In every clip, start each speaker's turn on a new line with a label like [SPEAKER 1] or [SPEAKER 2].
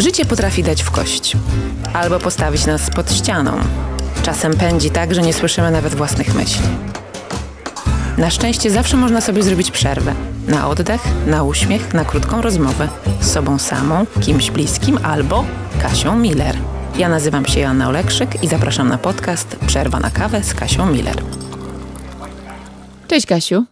[SPEAKER 1] Życie potrafi dać w kość albo postawić nas pod ścianą. Czasem pędzi tak, że nie słyszymy nawet własnych myśli. Na szczęście zawsze można sobie zrobić przerwę na oddech, na uśmiech, na krótką rozmowę z sobą samą, kimś bliskim albo Kasią Miller. Ja nazywam się Joanna Olekszyk i zapraszam na podcast Przerwa na kawę z Kasią Miller. Cześć Kasiu.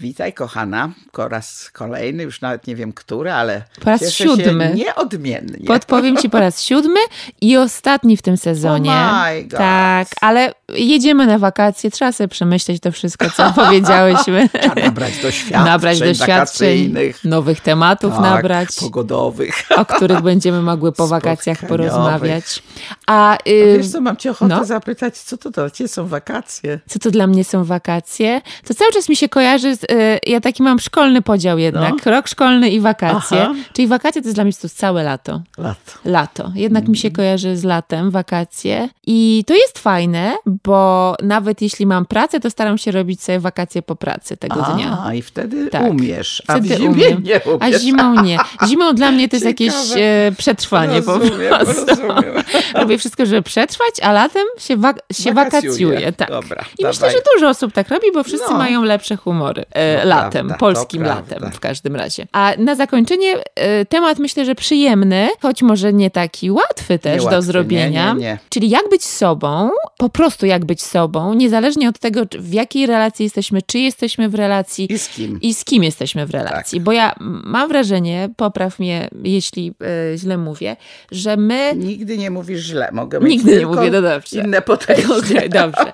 [SPEAKER 2] Witaj, kochana, po raz kolejny, już nawet nie wiem który, ale. Po raz siódmy. nieodmiennie.
[SPEAKER 1] Podpowiem ci po raz siódmy i ostatni w tym sezonie. Oh my God. Tak, ale jedziemy na wakacje, trzeba sobie przemyśleć to wszystko, co powiedziałyśmy. nabrać doświadczeń, nabrać doświadczeń nowych tematów tak, nabrać. Pogodowych. o których będziemy mogły po wakacjach porozmawiać. A, yy, A wiesz co, mam cię ochotę no? zapytać, co to dla ciebie są wakacje? Co to dla mnie są wakacje? To cały czas mi się kojarzy z Y, ja taki mam szkolny podział jednak. No. Rok szkolny i wakacje. Aha. Czyli wakacje to jest dla mnie to całe lato. Lato. Lato. Jednak mm. mi się mm. kojarzy z latem, wakacje. I to jest fajne, bo nawet jeśli mam pracę, to staram się robić sobie wakacje po pracy
[SPEAKER 2] tego A, dnia. A, i wtedy tak. umiesz. A wtedy zimie umiem. nie umiesz. A zimą
[SPEAKER 1] nie. Zimą dla mnie to jest Ciekawe. jakieś e, przetrwanie rozumiem, po prostu. Rozumiem. Robię wszystko, żeby przetrwać, a latem się, wa się wakacjuje. wakacjuje. Tak. Dobra, I dawaj. myślę, że dużo osób tak robi, bo wszyscy no. mają lepsze humory. No e, latem, prawda, polskim latem w każdym razie. A na zakończenie e, temat myślę, że przyjemny, choć może nie taki łatwy też nie do łatwy, zrobienia. Nie, nie, Czyli jak być sobą, po prostu jak być sobą, niezależnie od tego, w jakiej relacji jesteśmy, czy jesteśmy w relacji. I z kim. I z kim jesteśmy w relacji. Tak. Bo ja mam wrażenie, popraw mnie, jeśli e, źle mówię, że my... Nigdy nie mówisz
[SPEAKER 2] źle, mogę mieć Nigdy nie mówię, no dobrze. inne podejście. Okay, dobrze.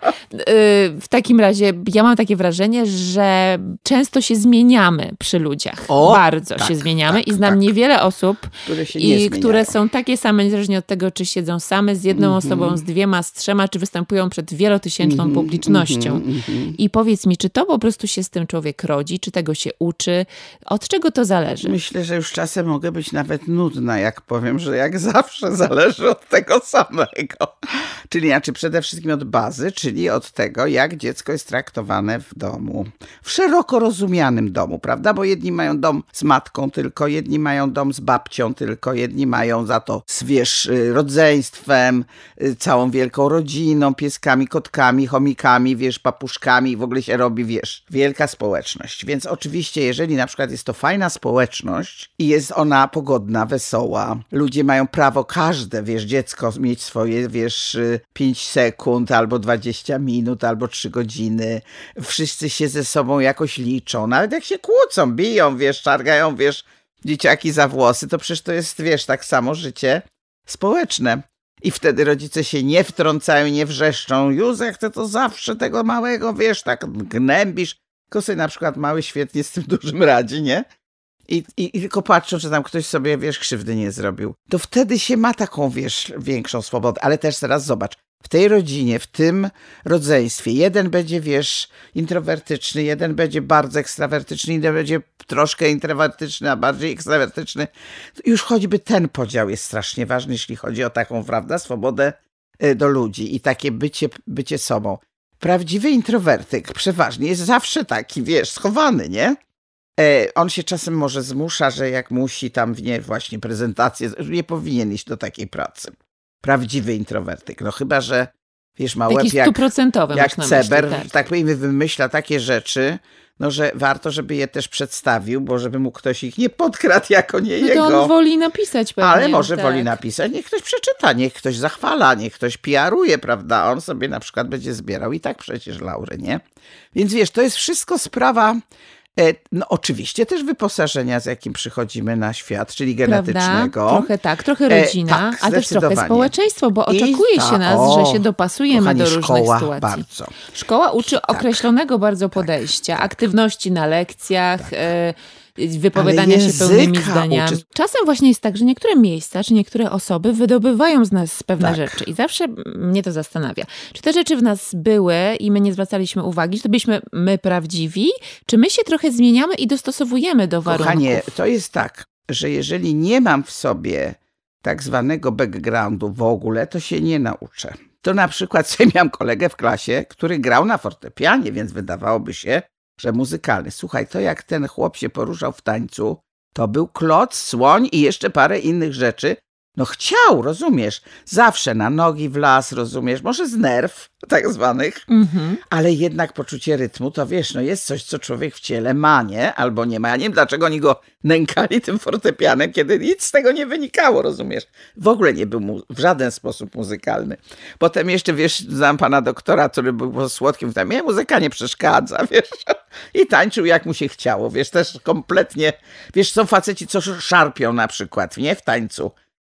[SPEAKER 1] w takim razie ja mam takie wrażenie, że często się zmieniamy przy ludziach. O, Bardzo tak, się zmieniamy tak, i znam tak. niewiele osób,
[SPEAKER 2] które i które
[SPEAKER 1] są takie same, niezależnie od tego, czy siedzą same z jedną mm -hmm. osobą, z dwiema, z trzema, czy występują przed wielotysięczną mm -hmm, publicznością. Mm -hmm, I powiedz mi, czy to po prostu się z tym
[SPEAKER 2] człowiek rodzi, czy tego się uczy? Od czego to zależy? Myślę, że już czasem mogę być nawet nudna, jak powiem, że jak zawsze zależy od tego samego. Czyli znaczy przede wszystkim od bazy, czyli od tego, jak dziecko jest traktowane w domu. W szerokim szeroko rozumianym domu, prawda? Bo jedni mają dom z matką tylko, jedni mają dom z babcią tylko, jedni mają za to z wiesz, y, rodzeństwem, y, całą wielką rodziną, pieskami, kotkami, chomikami, wiesz, papuszkami i w ogóle się robi, wiesz, wielka społeczność. Więc oczywiście, jeżeli na przykład jest to fajna społeczność i jest ona pogodna, wesoła, ludzie mają prawo, każde, wiesz, dziecko mieć swoje, wiesz, 5 y, sekund albo 20 minut, albo 3 godziny, wszyscy się ze sobą jakoś liczą nawet jak się kłócą, biją, wiesz, czargają, wiesz, dzieciaki za włosy, to przecież to jest, wiesz, tak samo życie społeczne. I wtedy rodzice się nie wtrącają, nie wrzeszczą. Józek, ty to zawsze tego małego, wiesz, tak gnębisz. sobie na przykład mały świetnie z tym dużym radzi, nie? I, i, I tylko patrzą, czy tam ktoś sobie, wiesz, krzywdy nie zrobił. To wtedy się ma taką, wiesz, większą swobodę. Ale też teraz zobacz, w tej rodzinie, w tym rodzeństwie, jeden będzie, wiesz, introwertyczny, jeden będzie bardzo ekstrawertyczny, inny będzie troszkę introwertyczny, a bardziej ekstrawertyczny. Już choćby ten podział jest strasznie ważny, jeśli chodzi o taką, prawda, swobodę y, do ludzi i takie bycie, bycie sobą. Prawdziwy introwertyk przeważnie jest zawsze taki, wiesz, schowany, nie? E, on się czasem może zmusza, że jak musi tam, nie, właśnie prezentację, nie powinien iść do takiej pracy prawdziwy introwertyk. No chyba, że wiesz, ma jak, jak
[SPEAKER 1] Ceber, myśli, tak.
[SPEAKER 2] tak powiem, wymyśla takie rzeczy, no że warto, żeby je też przedstawił, bo żeby mu ktoś ich nie podkradł jako nie no to on woli
[SPEAKER 1] napisać pewnie. Ale może tak. woli
[SPEAKER 2] napisać, niech ktoś przeczyta, niech ktoś zachwala, niech ktoś PR-uje, prawda? On sobie na przykład będzie zbierał i tak przecież laury, nie? Więc wiesz, to jest wszystko sprawa E, no oczywiście też wyposażenia, z jakim przychodzimy na świat, czyli genetycznego. Prawda? Trochę
[SPEAKER 1] tak, trochę e, rodzina, tak, a też trochę społeczeństwo, bo oczekuje ta, się tak, nas, o, że się dopasujemy kochani, do różnych szkoła sytuacji. Bardzo. Szkoła uczy tak. określonego bardzo tak. podejścia, tak. aktywności na lekcjach, tak. e, wypowiadania się pełnymi zdaniami. Uczy... Czasem właśnie jest tak, że niektóre miejsca czy niektóre osoby wydobywają z nas pewne tak. rzeczy i zawsze mnie to zastanawia. Czy te rzeczy w nas były i my nie zwracaliśmy uwagi, czy to byliśmy my prawdziwi, czy my się trochę zmieniamy i dostosowujemy do warunków? Kochanie,
[SPEAKER 2] to jest tak, że jeżeli nie mam w sobie tak zwanego backgroundu w ogóle, to się nie nauczę. To na przykład sobie miałam kolegę w klasie, który grał na fortepianie, więc wydawałoby się, że muzykalny. Słuchaj, to jak ten chłop się poruszał w tańcu, to był kloc, słoń i jeszcze parę innych rzeczy, no chciał, rozumiesz, zawsze na nogi w las, rozumiesz, może z nerw tak zwanych, mm -hmm. ale jednak poczucie rytmu to wiesz, no jest coś, co człowiek w ciele ma, nie? Albo nie ma. Ja nie wiem, dlaczego oni go nękali tym fortepianem, kiedy nic z tego nie wynikało, rozumiesz? W ogóle nie był w żaden sposób muzykalny. Potem jeszcze, wiesz, znam pana doktora, który był słodkim, tam, mnie muzyka nie przeszkadza, wiesz? I tańczył jak mu się chciało, wiesz, też kompletnie, wiesz, są faceci, co szarpią na przykład, nie? W tańcu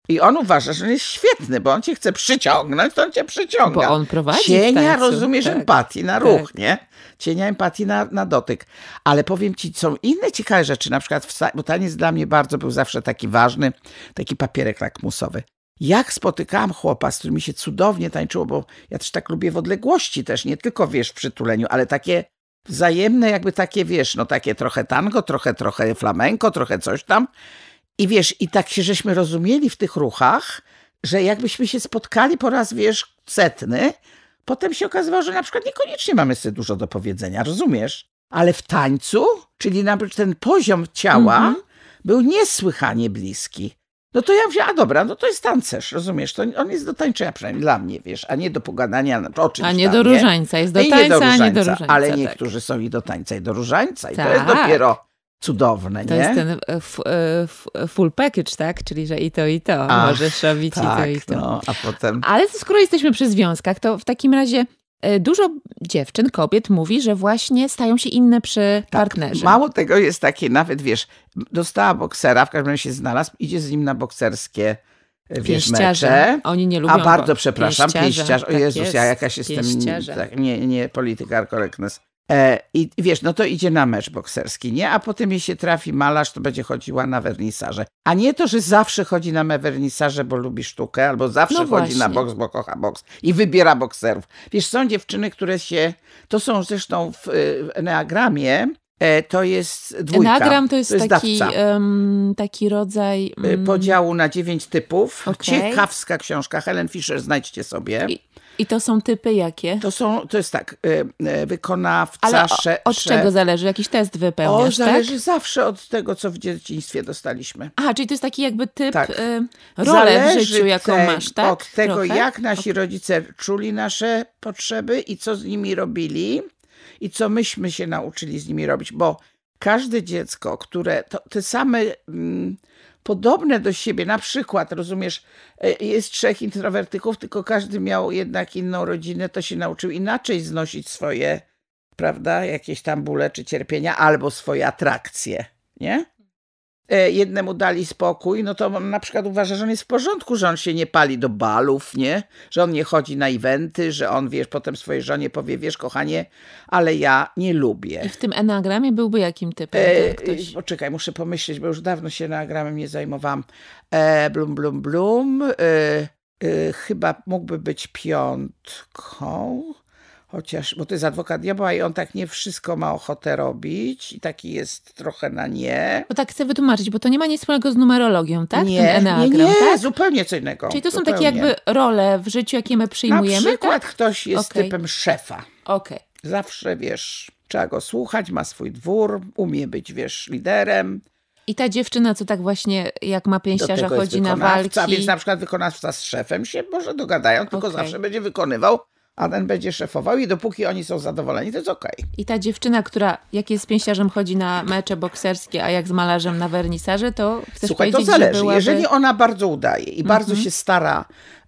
[SPEAKER 2] i on uważa, że on jest świetny, bo on cię chce przyciągnąć, to on cię przyciąga. Bo on prowadzi Cienia, tańcu, rozumiesz, tak, empatii na tak. ruch, tak. nie? Cienia empatii na, na dotyk. Ale powiem ci, są inne ciekawe rzeczy, na przykład, bo taniec dla mnie bardzo był zawsze taki ważny, taki papierek lakmusowy. Jak spotykałam chłopa, z którym mi się cudownie tańczyło, bo ja też tak lubię w odległości też, nie tylko, wiesz, w przytuleniu, ale takie wzajemne, jakby takie, wiesz, no takie trochę tango, trochę, trochę flamenko, trochę coś tam. I wiesz, i tak się żeśmy rozumieli w tych ruchach, że jakbyśmy się spotkali po raz, wiesz, setny, potem się okazywało, że na przykład niekoniecznie mamy sobie dużo do powiedzenia, rozumiesz? Ale w tańcu, czyli ten poziom ciała mm -hmm. był niesłychanie bliski. No to ja mówię, a dobra, no to jest tancerz, rozumiesz? To on jest do tańczenia przynajmniej dla mnie, wiesz, a nie do pogadania o czymś A nie tam, do różańca, jest do tańca, nie do różańca, a nie do różańca. Ale tak. niektórzy są i do tańca, i do różańca. I tak. to jest tak. dopiero cudowne, to nie? To jest ten e, f, e, f, full package, tak?
[SPEAKER 1] Czyli, że i to, i to. Ach, Możesz robić tak, i to, i tak, to. No, a potem... Ale skoro jesteśmy przy związkach, to w takim razie e, dużo dziewczyn, kobiet mówi, że właśnie stają się inne przy
[SPEAKER 2] tak, partnerze. Mało tego jest takie, nawet wiesz, dostała boksera, w każdym razie się znalazł, idzie z nim na bokserskie wiesz, mecze. Oni nie lubią A bardzo przepraszam, pieściarz. O tak Jezus, jest, ja jakaś jestem tak, nie, nie politykar correctness. E, I wiesz, no to idzie na mecz bokserski, nie? A potem jej się trafi malarz, to będzie chodziła na wernisarze. A nie to, że zawsze chodzi na wernisarze, bo lubi sztukę, albo zawsze no chodzi na boks, bo kocha boks i wybiera bokserów. Wiesz, są dziewczyny, które się... To są zresztą w y, Enneagramie, e, to jest dwójka. Enagram to jest, to jest taki,
[SPEAKER 1] um, taki rodzaj... Um...
[SPEAKER 2] Podziału na dziewięć typów. Okay. Ciekawska książka, Helen Fisher, znajdźcie sobie. I, i to są
[SPEAKER 1] typy jakie? To są,
[SPEAKER 2] to jest tak, y, y, wykonawca... Ale o, od czego
[SPEAKER 1] zależy? Jakiś test wypełniasz, O, tak? zależy tak?
[SPEAKER 2] zawsze od tego, co w dzieciństwie dostaliśmy.
[SPEAKER 1] Aha, czyli to jest taki jakby typ, tak. y,
[SPEAKER 2] rolę w życiu, jaką te, masz, tak? od tego, Trochę? jak nasi okay. rodzice czuli nasze potrzeby i co z nimi robili i co myśmy się nauczyli z nimi robić, bo każde dziecko, które, to te same... Mm, podobne do siebie. Na przykład, rozumiesz, e, jest trzech introwertyków, tylko każdy miał jednak inną rodzinę, to się nauczył inaczej znosić swoje, prawda, jakieś tam bóle czy cierpienia, albo swoje atrakcje, nie? E, jednemu dali spokój, no to na przykład uważa, że on jest w porządku, że on się nie pali do balów, nie? Że on nie chodzi na eventy, że on, wiesz, potem swojej żonie powie, wiesz, kochanie, ale ja nie lubię. I w
[SPEAKER 1] tym enagramie byłby jakim typem? E, e ktoś...
[SPEAKER 2] Poczekaj, muszę pomyśleć, bo już dawno się enagramem nie zajmowałam. E, blum, blum, blum. E, e chyba mógłby być piątką chociaż, bo to jest adwokat diabła i on tak nie wszystko ma ochotę robić i taki jest trochę na nie.
[SPEAKER 1] Bo tak chcę wytłumaczyć, bo to nie ma nic wspólnego z numerologią, tak? Nie, Ten nie, nie tak?
[SPEAKER 2] zupełnie co innego. Czyli to zupełnie. są takie jakby
[SPEAKER 1] role w życiu, jakie my przyjmujemy, Na przykład tak? ktoś jest okay. typem
[SPEAKER 2] szefa. Okej. Okay. Zawsze, wiesz, trzeba go słuchać, ma swój dwór, umie być, wiesz, liderem.
[SPEAKER 1] I ta dziewczyna, co tak właśnie jak ma pięściarza, chodzi na walki. Więc na
[SPEAKER 2] przykład wykonawca z szefem się może dogadają, tylko okay. zawsze będzie wykonywał a ten będzie szefował i dopóki oni są zadowoleni, to jest okej. Okay.
[SPEAKER 1] I ta dziewczyna, która jak jest z pięściarzem chodzi na mecze bokserskie, a jak z malarzem na wernisarze, to chcesz Słuchaj, to zależy. Byłaby... Jeżeli
[SPEAKER 2] ona bardzo udaje i bardzo mhm. się stara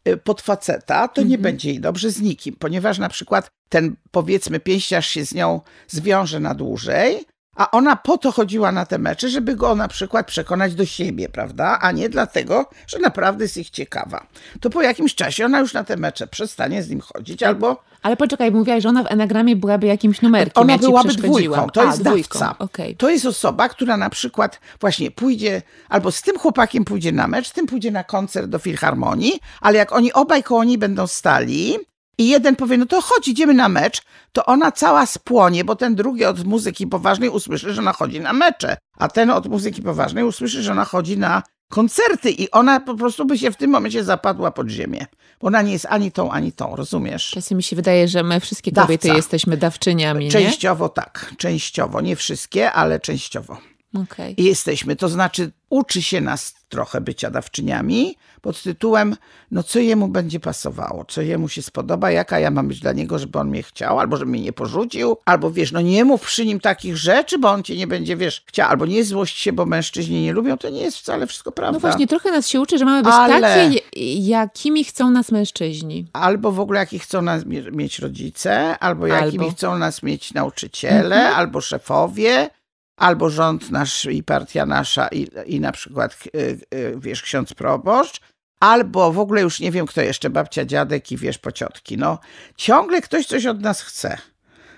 [SPEAKER 2] y, pod faceta, to nie mhm. będzie jej dobrze z nikim, ponieważ na przykład ten powiedzmy pięściarz się z nią zwiąże na dłużej, a ona po to chodziła na te mecze, żeby go na przykład przekonać do siebie, prawda? A nie dlatego, że naprawdę jest ich ciekawa. To po jakimś czasie ona już na te mecze przestanie z nim chodzić albo.
[SPEAKER 1] Ale poczekaj, mówiłaś, że ona w enagramie byłaby jakimś numerkiem. Ona ja byłaby dwójką. To A, jest dwójką. dawca.
[SPEAKER 2] Okay. To jest osoba, która na przykład właśnie pójdzie albo z tym chłopakiem pójdzie na mecz, z tym pójdzie na koncert do filharmonii, ale jak oni obaj koło niej będą stali, i jeden powie, no to chodź, idziemy na mecz, to ona cała spłonie, bo ten drugi od muzyki poważnej usłyszy, że ona chodzi na mecze, a ten od muzyki poważnej usłyszy, że ona chodzi na koncerty i ona po prostu by się w tym momencie zapadła pod ziemię. Ona nie jest ani tą, ani tą, rozumiesz? Czasem mi się wydaje, że my wszystkie kobiety Dawca. jesteśmy dawczyniami, Częściowo nie? tak, częściowo. Nie wszystkie, ale częściowo. Okay. I jesteśmy. To znaczy, uczy się nas trochę bycia dawczyniami pod tytułem, no co jemu będzie pasowało, co jemu się spodoba, jaka ja mam być dla niego, żeby on mnie chciał, albo żeby mnie nie porzucił, albo wiesz, no nie mów przy nim takich rzeczy, bo on cię nie będzie, wiesz, chciał, albo nie złość się, bo mężczyźni nie lubią, to nie jest wcale wszystko no prawda. No właśnie,
[SPEAKER 1] trochę nas się uczy, że mamy być Ale... takie, jakimi chcą nas mężczyźni.
[SPEAKER 2] Albo w ogóle jakich chcą nas mieć rodzice, albo jakimi albo. chcą nas mieć nauczyciele, mhm. albo szefowie, albo rząd nasz i partia nasza i, i na przykład, y, y, wiesz, ksiądz proboszcz, albo w ogóle już nie wiem kto jeszcze, babcia, dziadek i wiesz, pociotki. No, ciągle ktoś coś od nas chce.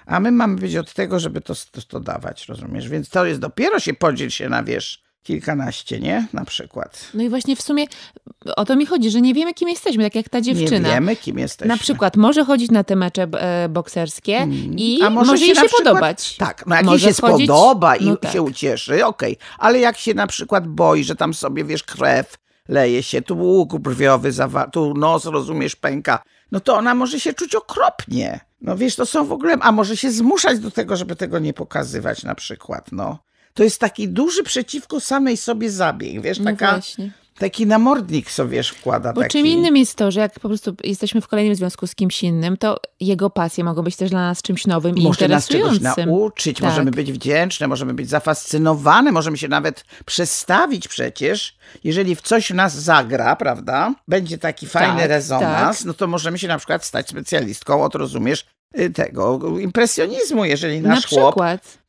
[SPEAKER 2] A my mamy być od tego, żeby to, to, to dawać, rozumiesz? Więc to jest dopiero się podziel się na, wiesz, kilkanaście, nie? Na przykład.
[SPEAKER 1] No i właśnie w sumie o to mi chodzi, że nie wiemy, kim jesteśmy, tak jak ta dziewczyna. Nie
[SPEAKER 2] wiemy, kim jesteśmy. Na
[SPEAKER 1] przykład może chodzić na te mecze e, bokserskie mm. i A może, może jej się, przykład,
[SPEAKER 2] podobać. Tak, no jak może jej się spodoba i no tak. się ucieszy, okej. Okay. Ale jak się na przykład boi, że tam sobie, wiesz, krew leje się, tu łuk brwiowy tu nos, rozumiesz, pęka, no to ona może się czuć okropnie. No wiesz, to są w ogóle, a może się zmuszać do tego, żeby tego nie pokazywać na przykład, no to jest taki duży przeciwko samej sobie zabieg, wiesz, no taka... No taki namordnik sobie wkłada. Bo taki... czym
[SPEAKER 1] innym jest to, że jak po prostu jesteśmy w kolejnym związku z kimś innym, to jego pasje mogą być też dla nas czymś nowym Może i interesującym. Możemy nas czegoś nauczyć, tak. możemy
[SPEAKER 2] być wdzięczne, możemy być zafascynowane, możemy się nawet przestawić przecież. Jeżeli w coś nas zagra, prawda, będzie taki fajny tak, rezonans, tak. no to możemy się na przykład stać specjalistką od, rozumiesz, Y, tego impresjonizmu, jeżeli nasz Na chłop,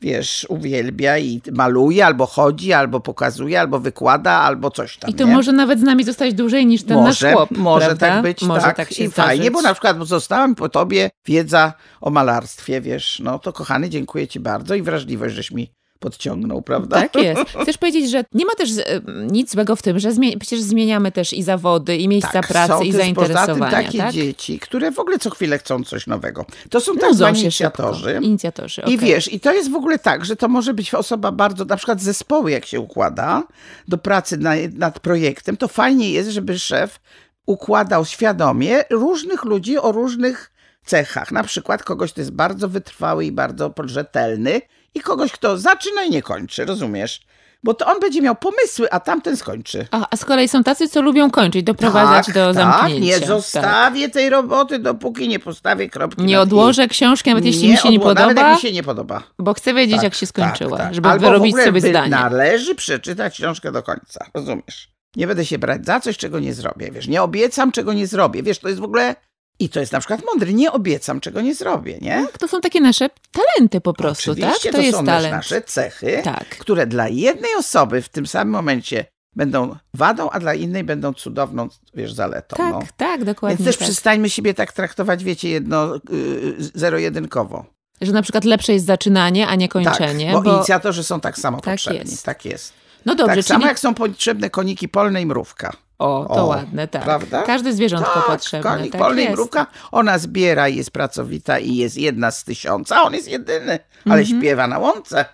[SPEAKER 2] wiesz, uwielbia i maluje, albo chodzi, albo pokazuje, albo wykłada, albo coś tam. I to nie? może
[SPEAKER 1] nawet z nami zostać dłużej niż ten może, nasz chłop, Może tak prawda? tak być, może tak, tak i fajnie, bo na
[SPEAKER 2] przykład zostałem po tobie wiedza o malarstwie, wiesz, no to kochany, dziękuję ci bardzo i wrażliwość, żeś mi podciągnął, prawda? Tak jest. Chcesz
[SPEAKER 1] powiedzieć, że nie ma też e, nic złego w tym, że przecież zmieniamy też i zawody, i miejsca tak, pracy, są i Tak zainteresowania. Poza tym takie tak?
[SPEAKER 2] dzieci, które w ogóle co chwilę chcą coś nowego. To są tak no, zwani inicjatorzy. inicjatorzy okay. I wiesz, i to jest w ogóle tak, że to może być osoba bardzo, na przykład zespoły, jak się układa do pracy na, nad projektem, to fajnie jest, żeby szef układał świadomie różnych ludzi o różnych cechach. Na przykład kogoś, kto jest bardzo wytrwały i bardzo rzetelny i kogoś, kto zaczyna i nie kończy, rozumiesz? Bo to on będzie miał pomysły, a tamten skończy. A, a z kolei są
[SPEAKER 1] tacy, co lubią kończyć, doprowadzać tak, do tak, zamknięcia. Nie tak. zostawię
[SPEAKER 2] tak. tej roboty, dopóki nie postawię kropki. Nie odłożę i... książki, nawet jeśli nie mi się nie podoba. Nawet jak mi się nie podoba.
[SPEAKER 1] Bo chcę wiedzieć, tak, jak się tak, skończyła,
[SPEAKER 2] tak, żeby Albo wyrobić sobie zdanie. Należy przeczytać książkę do końca, rozumiesz? Nie będę się brać za coś, czego nie zrobię, wiesz. Nie obiecam, czego nie zrobię. Wiesz, to jest w ogóle i to jest na przykład mądry. Nie obiecam, czego nie zrobię, nie? Tak, to
[SPEAKER 1] są takie nasze
[SPEAKER 2] talenty po prostu, tak? Oczywiście, tak? To, to jest są talent. nasze cechy, tak. które dla jednej osoby w tym samym momencie będą wadą, a dla innej będą cudowną, wiesz, zaletą. Tak, no. tak, dokładnie. Więc też tak. przestańmy siebie tak traktować, wiecie, jedno, yy, zero-jedynkowo.
[SPEAKER 1] Że na przykład lepsze jest zaczynanie, a nie tak, kończenie. Tak, bo, bo...
[SPEAKER 2] inicjatorzy są tak samo tak potrzebni. Jest. Tak jest. No dobrze, tak czyli... samo jak są potrzebne koniki polne i mrówka. O, to o, ładne, tak. Prawda? Każde zwierzątko tak, potrzebne. Konik, tak polny mrówka, ona zbiera i jest pracowita i jest jedna z tysiąca. On jest jedyny, ale mm -hmm. śpiewa na łące.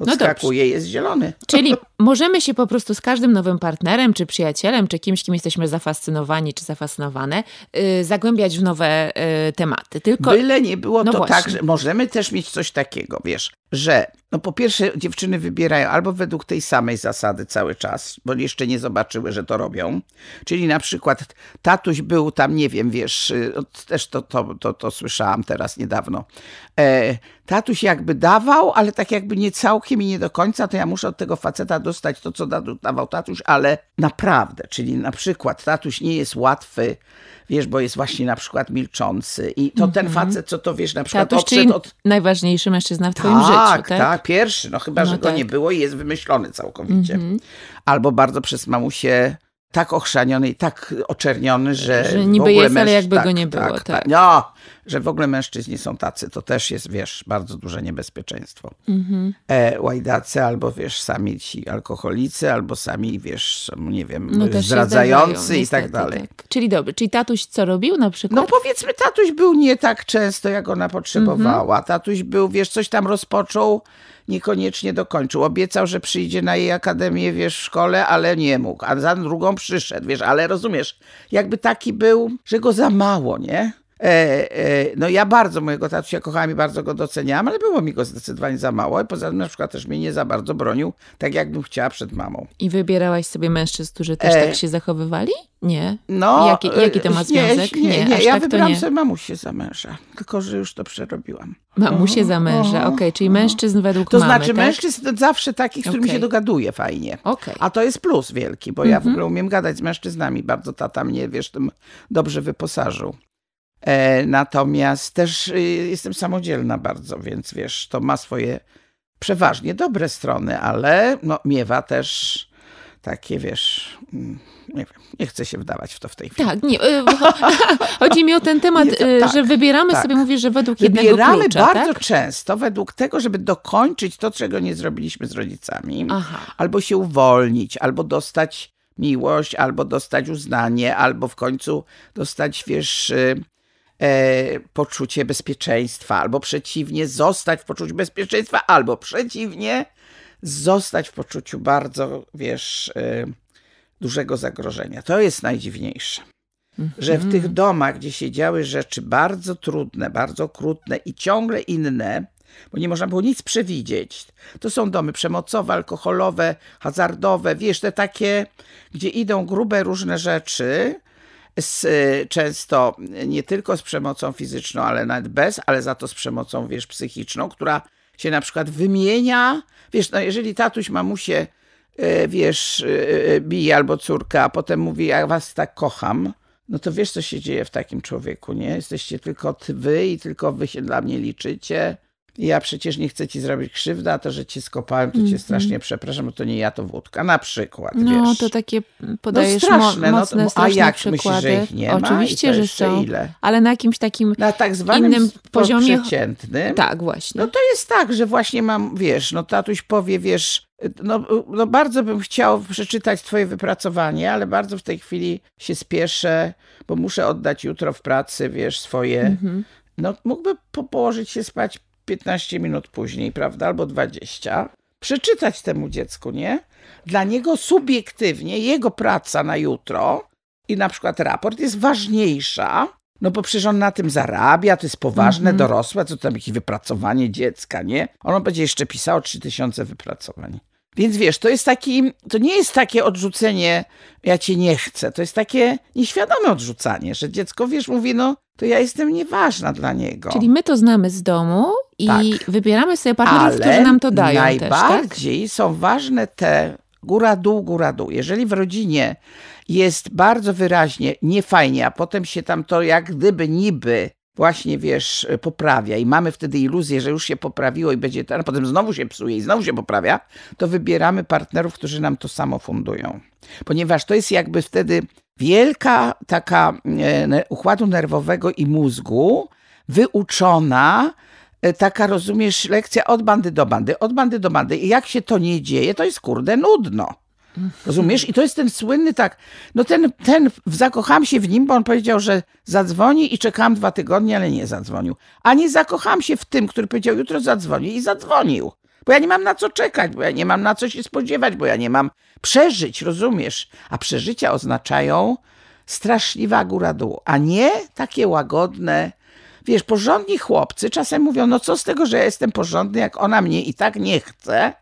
[SPEAKER 2] No podskakuje, no jest zielony.
[SPEAKER 1] Czyli możemy się po prostu z każdym nowym partnerem, czy przyjacielem, czy kimś, kim jesteśmy zafascynowani, czy zafascynowane, yy, zagłębiać w nowe yy, tematy.
[SPEAKER 2] Tylko... Byle nie było no to tak, właśnie. tak, że możemy też mieć coś takiego, wiesz, że no po pierwsze dziewczyny wybierają albo według tej samej zasady cały czas, bo jeszcze nie zobaczyły, że to robią. Czyli na przykład tatuś był tam, nie wiem, wiesz, y, też to, to, to, to słyszałam teraz niedawno, e, tatuś jakby dawał, ale tak jakby nie całkiem i nie do końca, to ja muszę od tego faceta dostać to, co dawał tatuś, ale naprawdę, czyli na przykład tatuś nie jest łatwy, wiesz, bo jest właśnie na przykład milczący i to ten mhm. facet, co to wiesz, na przykład tatuś, czyli od...
[SPEAKER 1] najważniejszy mężczyzna w twoim tak, życiu, tak? Tak,
[SPEAKER 2] pierwszy, no chyba, no że tak. go nie było i jest wymyślony całkowicie. Mhm. Albo bardzo przez mamusię tak ochrzaniony i tak oczerniony, że, że niby w ogóle jest, ale jakby tak, go nie było. Tak, tak. tak. No, że w ogóle mężczyźni są tacy, to też jest, wiesz, bardzo duże niebezpieczeństwo. Mhm. E, łajdacy albo, wiesz, sami ci alkoholicy, albo sami, wiesz, nie wiem, no zdradzający zdarzają, i tak dalej. Tak. Czyli dobry, czyli tatuś co robił na przykład? No powiedzmy, tatuś był nie tak często, jak ona potrzebowała. Mhm. Tatuś był, wiesz, coś tam rozpoczął, niekoniecznie dokończył. Obiecał, że przyjdzie na jej akademię, wiesz, w szkole, ale nie mógł. A za drugą przyszedł, wiesz, ale rozumiesz, jakby taki był, że go za mało, nie? E, e, no ja bardzo mojego tatusia kochałam i bardzo go doceniałam, ale było mi go zdecydowanie za mało. I poza tym na przykład też mnie nie za bardzo bronił, tak jakbym chciała przed mamą.
[SPEAKER 1] I wybierałaś sobie mężczyzn, którzy też tak e... tak się
[SPEAKER 2] zachowywali? Nie. No, jaki, jaki to e, ma związek? Nie, nie, nie. ja tak wybrałam sobie mamusię za męża, tylko że już to przerobiłam. Mamusię za męża, okej,
[SPEAKER 1] okay, czyli mężczyzn według to mamy, To znaczy tak? mężczyzn
[SPEAKER 2] zawsze takich, z którymi okay. się dogaduje fajnie. Okay. A to jest plus wielki, bo ja mm -hmm. w mhm. ogóle umiem gadać z mężczyznami, bardzo tata mnie, wiesz, tym dobrze wyposażył. E, natomiast też y, jestem samodzielna bardzo, więc wiesz, to ma swoje przeważnie dobre strony, ale no, miewa też takie, wiesz, mm, nie, wiem, nie chcę się wdawać w to w tej chwili.
[SPEAKER 1] Tak, nie, y, chodzi mi o ten temat, nie, to, y, tak, że wybieramy tak. sobie, mówisz, że według wybieramy jednego Wybieramy bardzo
[SPEAKER 2] tak? często według tego, żeby dokończyć to, czego nie zrobiliśmy z rodzicami. Aha. Albo się uwolnić, albo dostać miłość, albo dostać uznanie, albo w końcu dostać, wiesz e, poczucie bezpieczeństwa, albo przeciwnie, zostać w poczuciu bezpieczeństwa, albo przeciwnie, zostać w poczuciu bardzo, wiesz, e, dużego zagrożenia. To jest najdziwniejsze. Że w mhm. tych domach, gdzie się działy rzeczy bardzo trudne, bardzo okrutne i ciągle inne, bo nie można było nic przewidzieć. To są domy przemocowe, alkoholowe, hazardowe, wiesz, te takie, gdzie idą grube różne rzeczy, z, y, często nie tylko z przemocą fizyczną, ale nawet bez, ale za to z przemocą, wiesz, psychiczną, która się na przykład wymienia. Wiesz, no jeżeli tatuś mamusie, y, wiesz, y, bije albo córka, a potem mówi, ja was tak kocham, no to wiesz, co się dzieje w takim człowieku, nie? Jesteście tylko ty, wy i tylko wy się dla mnie liczycie. Ja przecież nie chcę ci zrobić krzywda, to, że cię skopałem, to mm -hmm. cię mhm. strasznie przepraszam, bo to nie ja, to wódka. Na przykład, No, wiesz.
[SPEAKER 1] to takie no podajesz no, straszne, mo mocne, no, to, A jak myślisz, że ich nie Oczywiście, ma? Oczywiście, że są, ile? ale na jakimś takim Na tak zwanym innym poziomie... przeciętnym.
[SPEAKER 2] Tak, właśnie. No to jest tak, że właśnie mam, wiesz, no tatuś powie, wiesz, no, no bardzo bym chciał przeczytać twoje wypracowanie, ale bardzo w tej chwili się spieszę, bo muszę oddać jutro w pracy, wiesz, swoje... Mm -hmm. No mógłby po położyć się spać 15 minut później, prawda, albo 20, przeczytać temu dziecku, nie? Dla niego subiektywnie jego praca na jutro i na przykład raport jest ważniejsza, no bo przecież on na tym zarabia, to jest poważne, mm -hmm. dorosłe, co tam jakieś wypracowanie dziecka, nie? On będzie jeszcze pisał 3000 wypracowań. Więc wiesz, to jest taki, to nie jest takie odrzucenie, ja cię nie chcę, to jest takie nieświadome odrzucanie, że dziecko, wiesz, mówi, no to ja jestem nieważna dla niego. Czyli
[SPEAKER 1] my to znamy z domu, i tak. wybieramy sobie partnerów, Ale którzy nam to dają. Najbardziej
[SPEAKER 2] też, tak? są ważne te góra, dół, góra, dół. Jeżeli w rodzinie jest bardzo wyraźnie niefajnie, a potem się tam to jak gdyby niby właśnie, wiesz, poprawia i mamy wtedy iluzję, że już się poprawiło i będzie, a potem znowu się psuje i znowu się poprawia, to wybieramy partnerów, którzy nam to samo fundują. Ponieważ to jest jakby wtedy wielka taka e, układu nerwowego i mózgu wyuczona E, taka, rozumiesz, lekcja od bandy do bandy, od bandy do bandy. I jak się to nie dzieje, to jest kurde nudno. Rozumiesz? I to jest ten słynny tak, no ten, ten, zakocham się w nim, bo on powiedział, że zadzwoni i czekam dwa tygodnie, ale nie zadzwonił. A nie zakocham się w tym, który powiedział, jutro zadzwoni i zadzwonił. Bo ja nie mam na co czekać, bo ja nie mam na co się spodziewać, bo ja nie mam przeżyć, rozumiesz? A przeżycia oznaczają straszliwa góra dół, a nie takie łagodne, wiesz, porządni chłopcy czasem mówią, no co z tego, że ja jestem porządny, jak ona mnie i tak nie chce,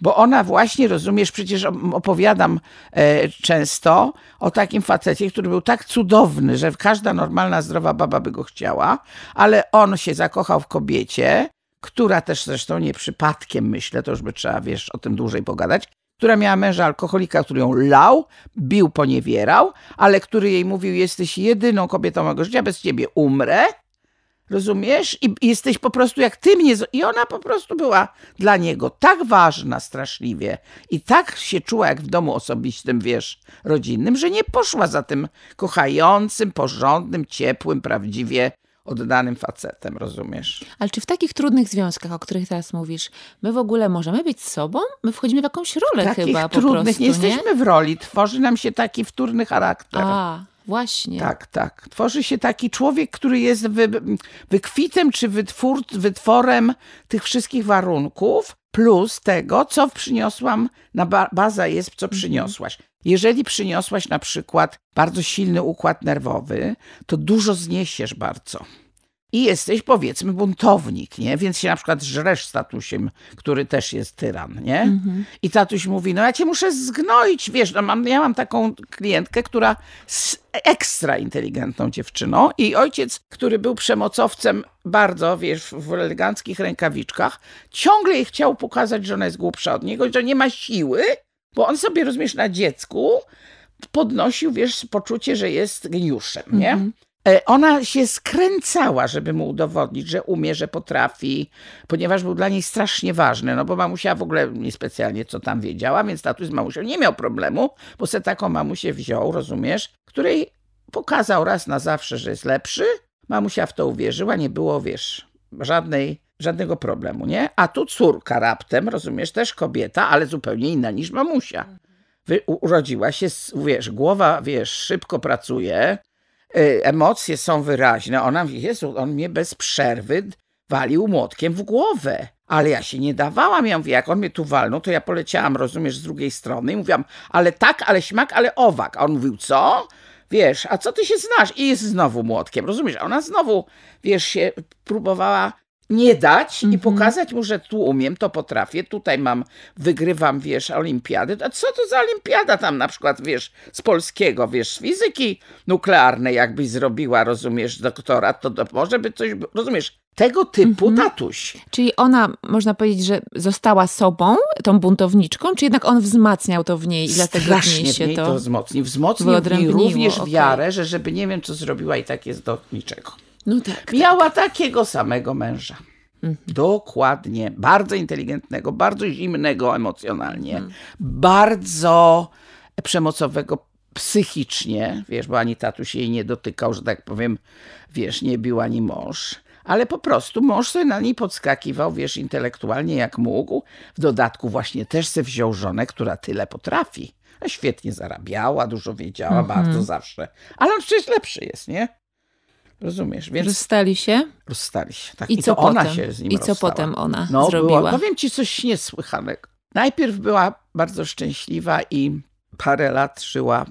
[SPEAKER 2] bo ona właśnie, rozumiesz, przecież opowiadam e, często o takim facecie, który był tak cudowny, że każda normalna, zdrowa baba by go chciała, ale on się zakochał w kobiecie, która też zresztą nie przypadkiem, myślę, to już by trzeba, wiesz, o tym dłużej pogadać, która miała męża alkoholika, który ją lał, bił, poniewierał, ale który jej mówił, jesteś jedyną kobietą mojego życia, bez ciebie umrę. Rozumiesz? I, jesteś po prostu jak ty mnie. I ona po prostu była dla niego tak ważna straszliwie i tak się czuła jak w domu osobistym, wiesz, rodzinnym, że nie poszła za tym kochającym, porządnym, ciepłym, prawdziwie oddanym facetem, rozumiesz?
[SPEAKER 1] Ale czy w takich trudnych związkach, o których teraz mówisz, my w ogóle możemy
[SPEAKER 2] być sobą? My
[SPEAKER 1] wchodzimy w jakąś
[SPEAKER 2] rolę takich chyba po prostu, nie, nie jesteśmy w roli. Tworzy nam się taki wtórny charakter. A. Właśnie. Tak, tak. Tworzy się taki człowiek, który jest wy, wykwitem czy wytwór, wytworem tych wszystkich warunków, plus tego, co przyniosłam, na ba baza jest, co mhm. przyniosłaś. Jeżeli przyniosłaś na przykład bardzo silny układ nerwowy, to dużo zniesiesz bardzo i jesteś powiedzmy buntownik, nie? Więc się na przykład żresz z tatusiem, który też jest tyran, nie? Mhm. I tatuś mówi, no ja cię muszę zgnoić, wiesz, no mam, ja mam taką klientkę, która jest ekstra inteligentną dziewczyną i ojciec, który był przemocowcem bardzo, wiesz, w eleganckich rękawiczkach, ciągle jej chciał pokazać, że ona jest głupsza od niego, że nie ma siły, bo on sobie, rozumiesz, na dziecku podnosił, wiesz, poczucie, że jest geniuszem, nie? Mhm. E, ona się skręcała, żeby mu udowodnić, że umie, że potrafi, ponieważ był dla niej strasznie ważny, no bo mamusia w ogóle niespecjalnie co tam wiedziała, więc tatuś z mamusią nie miał problemu, bo se taką mamusię wziął, rozumiesz, której pokazał raz na zawsze, że jest lepszy. Mamusia w to uwierzyła, nie było, wiesz, żadnej, żadnego problemu, nie? A tu córka raptem, rozumiesz, też kobieta, ale zupełnie inna niż mamusia. Mhm. Wy, urodziła się, wiesz, głowa, wiesz, szybko pracuje, E, emocje są wyraźne. Ona mówi, Jezu, on mnie bez przerwy walił młotkiem w głowę. Ale ja się nie dawałam. Ja mówię, jak on mnie tu walnął, to ja poleciałam, rozumiesz, z drugiej strony i mówiłam, ale tak, ale śmak, ale owak. A on mówił, co? Wiesz, a co ty się znasz? I jest znowu młotkiem, rozumiesz? Ona znowu, wiesz, się próbowała nie dać mm -hmm. i mhm. pokazać mu, że tu umiem, to potrafię, tutaj mam, wygrywam, wiesz, olimpiady. A co to za olimpiada tam na przykład, wiesz, z polskiego, wiesz, z fizyki nuklearnej, jakbyś zrobiła, rozumiesz, doktorat, to, to może by coś, rozumiesz, tego typu mhm. tatuś.
[SPEAKER 1] Czyli ona, można powiedzieć, że została sobą, tą buntowniczką, czy jednak on wzmacniał to w niej i dlatego Strasznie się to, to
[SPEAKER 2] wzmocnił. Wzmocnił w niej również okay. wiarę, że żeby nie wiem, co zrobiła i tak jest do niczego. No tak. tak. Miała tak. takiego samego męża. Mhm. Dokładnie. Bardzo inteligentnego, bardzo zimnego emocjonalnie, mhm. bardzo przemocowego psychicznie, wiesz, bo ani tatuś jej nie dotykał, że tak powiem, wiesz, nie bił ani mąż. Ale po prostu mąż sobie na niej podskakiwał, wiesz, intelektualnie jak mógł. W dodatku właśnie też se wziął żonę, która tyle potrafi. Świetnie zarabiała, dużo wiedziała, mm -hmm. bardzo zawsze. Ale on przecież lepszy jest, nie? Rozumiesz? Więc... Rozstali się? Rozstali się. Tak. I, I co potem? ona się z nim I co rozstała. potem ona no, zrobiła? Było, powiem ci coś niesłychanego. Najpierw była bardzo szczęśliwa i parę lat żyła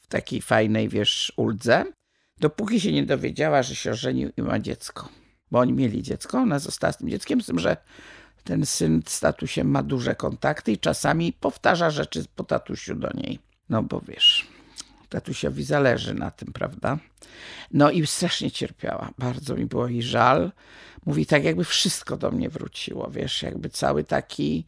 [SPEAKER 2] w takiej fajnej, wiesz, uldze, dopóki się nie dowiedziała, że się ożenił i ma dziecko. Bo oni mieli dziecko, ona została z tym dzieckiem, z tym, że ten syn z tatusiem ma duże kontakty i czasami powtarza rzeczy po tatusiu do niej. No bo wiesz, tatusiowi zależy na tym, prawda? No i strasznie cierpiała, bardzo mi było jej żal. Mówi, tak jakby wszystko do mnie wróciło, wiesz, jakby cały taki...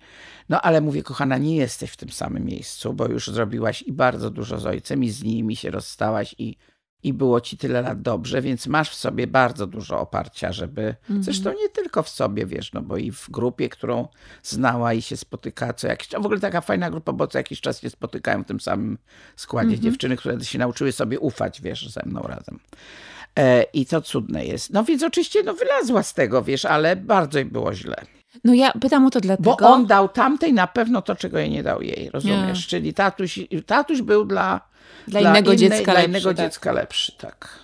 [SPEAKER 2] No ale mówię, kochana, nie jesteś w tym samym miejscu, bo już zrobiłaś i bardzo dużo z ojcem i z nimi się rozstałaś i i było ci tyle lat dobrze, więc masz w sobie bardzo dużo oparcia, żeby. Mhm. Zresztą nie tylko w sobie, wiesz, no bo i w grupie, którą znała i się spotyka co jakiś czas. W ogóle taka fajna grupa, bo co jakiś czas się spotykają w tym samym składzie mhm. dziewczyny, które się nauczyły sobie ufać, wiesz, ze mną razem. E, I to cudne jest. No więc oczywiście, no wylazła z tego, wiesz, ale bardzo jej było źle. No ja pytam o to dlatego... Bo on dał tamtej na pewno to, czego jej nie dał jej, rozumiesz? Nie. Czyli tatuś, tatuś był dla
[SPEAKER 1] dla, innego, innej, dziecka, dla lepszy, innego tak. dziecka
[SPEAKER 2] lepszy. Tak.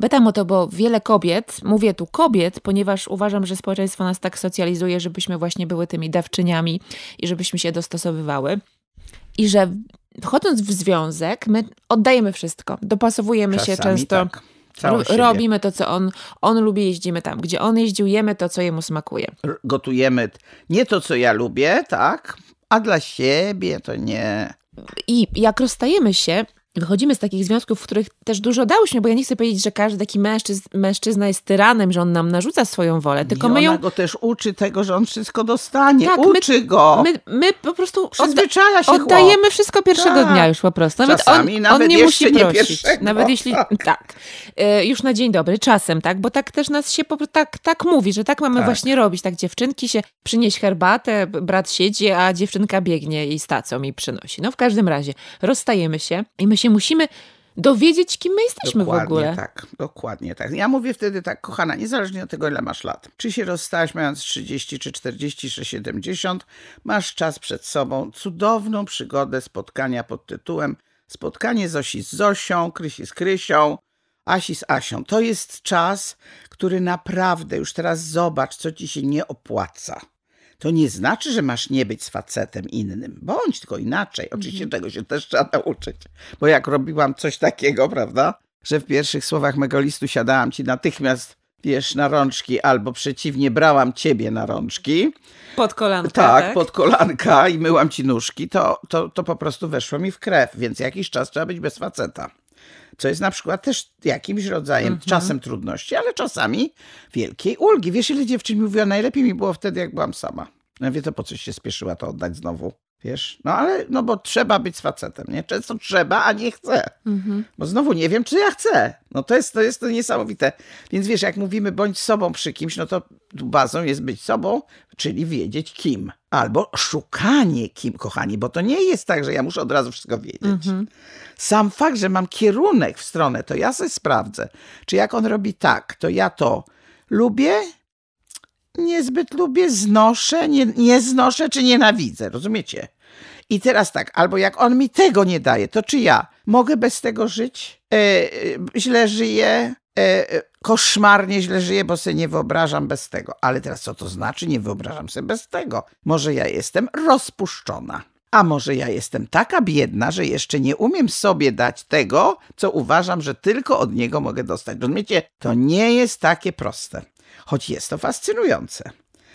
[SPEAKER 1] Pytam o to, bo wiele kobiet, mówię tu kobiet, ponieważ uważam, że społeczeństwo nas tak socjalizuje, żebyśmy właśnie były tymi dawczyniami i żebyśmy się dostosowywały. I że wchodząc w związek, my oddajemy wszystko, dopasowujemy Czasami się często. Tak. Robimy to, co on, on lubi, jeździmy tam, gdzie on jeździł, jemy to, co jemu smakuje.
[SPEAKER 2] Gotujemy nie to, co ja lubię, tak,
[SPEAKER 1] a dla siebie to nie. I jak rozstajemy się, wychodzimy z takich związków, w których też dużo dałyśmy, bo ja nie chcę powiedzieć, że każdy taki mężczyz mężczyzna jest tyranem, że on nam narzuca swoją wolę, tylko I my ją...
[SPEAKER 2] go też uczy tego, że on wszystko dostanie, tak, uczy my, go. My,
[SPEAKER 1] my, po prostu Przyzwyczaja się oddajemy chłop. wszystko pierwszego tak. dnia już po prostu. Nawet Czasami, on, nawet on nie musi nie prosić. nawet jeśli, tak. tak, e, już na dzień dobry, czasem, tak, bo tak też nas się po, tak, tak mówi, że tak mamy tak. właśnie robić, tak dziewczynki się przynieść herbatę, brat siedzi, a dziewczynka biegnie i stacą mi przynosi. No w każdym razie, rozstajemy się i my się musimy dowiedzieć, kim my jesteśmy dokładnie w ogóle. tak,
[SPEAKER 2] dokładnie tak. Ja mówię wtedy tak, kochana, niezależnie od tego, ile masz lat. Czy się rozstałaś mając 30, czy 40, czy 70, masz czas przed sobą, cudowną przygodę spotkania pod tytułem Spotkanie Zosi z Zosią, Krysi z Krysią, Asi z Asią. To jest czas, który naprawdę już teraz zobacz, co ci się nie opłaca to nie znaczy, że masz nie być z facetem innym. Bądź tylko inaczej. Oczywiście mhm. tego się też trzeba nauczyć. Bo jak robiłam coś takiego, prawda, że w pierwszych słowach mego listu siadałam ci natychmiast wiesz, na rączki, albo przeciwnie, brałam ciebie na rączki.
[SPEAKER 1] Pod kolanka, tak? tak? pod
[SPEAKER 2] kolanka i myłam ci nóżki, to, to, to po prostu weszło mi w krew, więc jakiś czas trzeba być bez faceta co jest na przykład też jakimś rodzajem, mhm. czasem trudności, ale czasami wielkiej ulgi. Wiesz, ile dziewczyn mówiła, najlepiej mi było wtedy, jak byłam sama. no mówię, to po coś się spieszyła to oddać znowu. Wiesz, no ale, no bo trzeba być facetem, nie? Często trzeba, a nie chcę. Mhm. Bo znowu nie wiem, czy ja chcę. No to jest, to jest to niesamowite. Więc wiesz, jak mówimy bądź sobą przy kimś, no to bazą jest być sobą, czyli wiedzieć kim. Albo szukanie kim, kochani, bo to nie jest tak, że ja muszę od razu wszystko wiedzieć. Mhm. Sam fakt, że mam kierunek w stronę, to ja sobie sprawdzę. Czy jak on robi tak, to ja to lubię, niezbyt lubię, znoszę, nie, nie znoszę czy nienawidzę, rozumiecie? I teraz tak, albo jak on mi tego nie daje, to czy ja mogę bez tego żyć? E, e, źle żyję, e, koszmarnie źle żyję, bo sobie nie wyobrażam bez tego. Ale teraz co to znaczy? Nie wyobrażam sobie bez tego. Może ja jestem rozpuszczona. A może ja jestem taka biedna, że jeszcze nie umiem sobie dać tego, co uważam, że tylko od niego mogę dostać. Rozumiecie? To nie jest takie proste choć jest to fascynujące.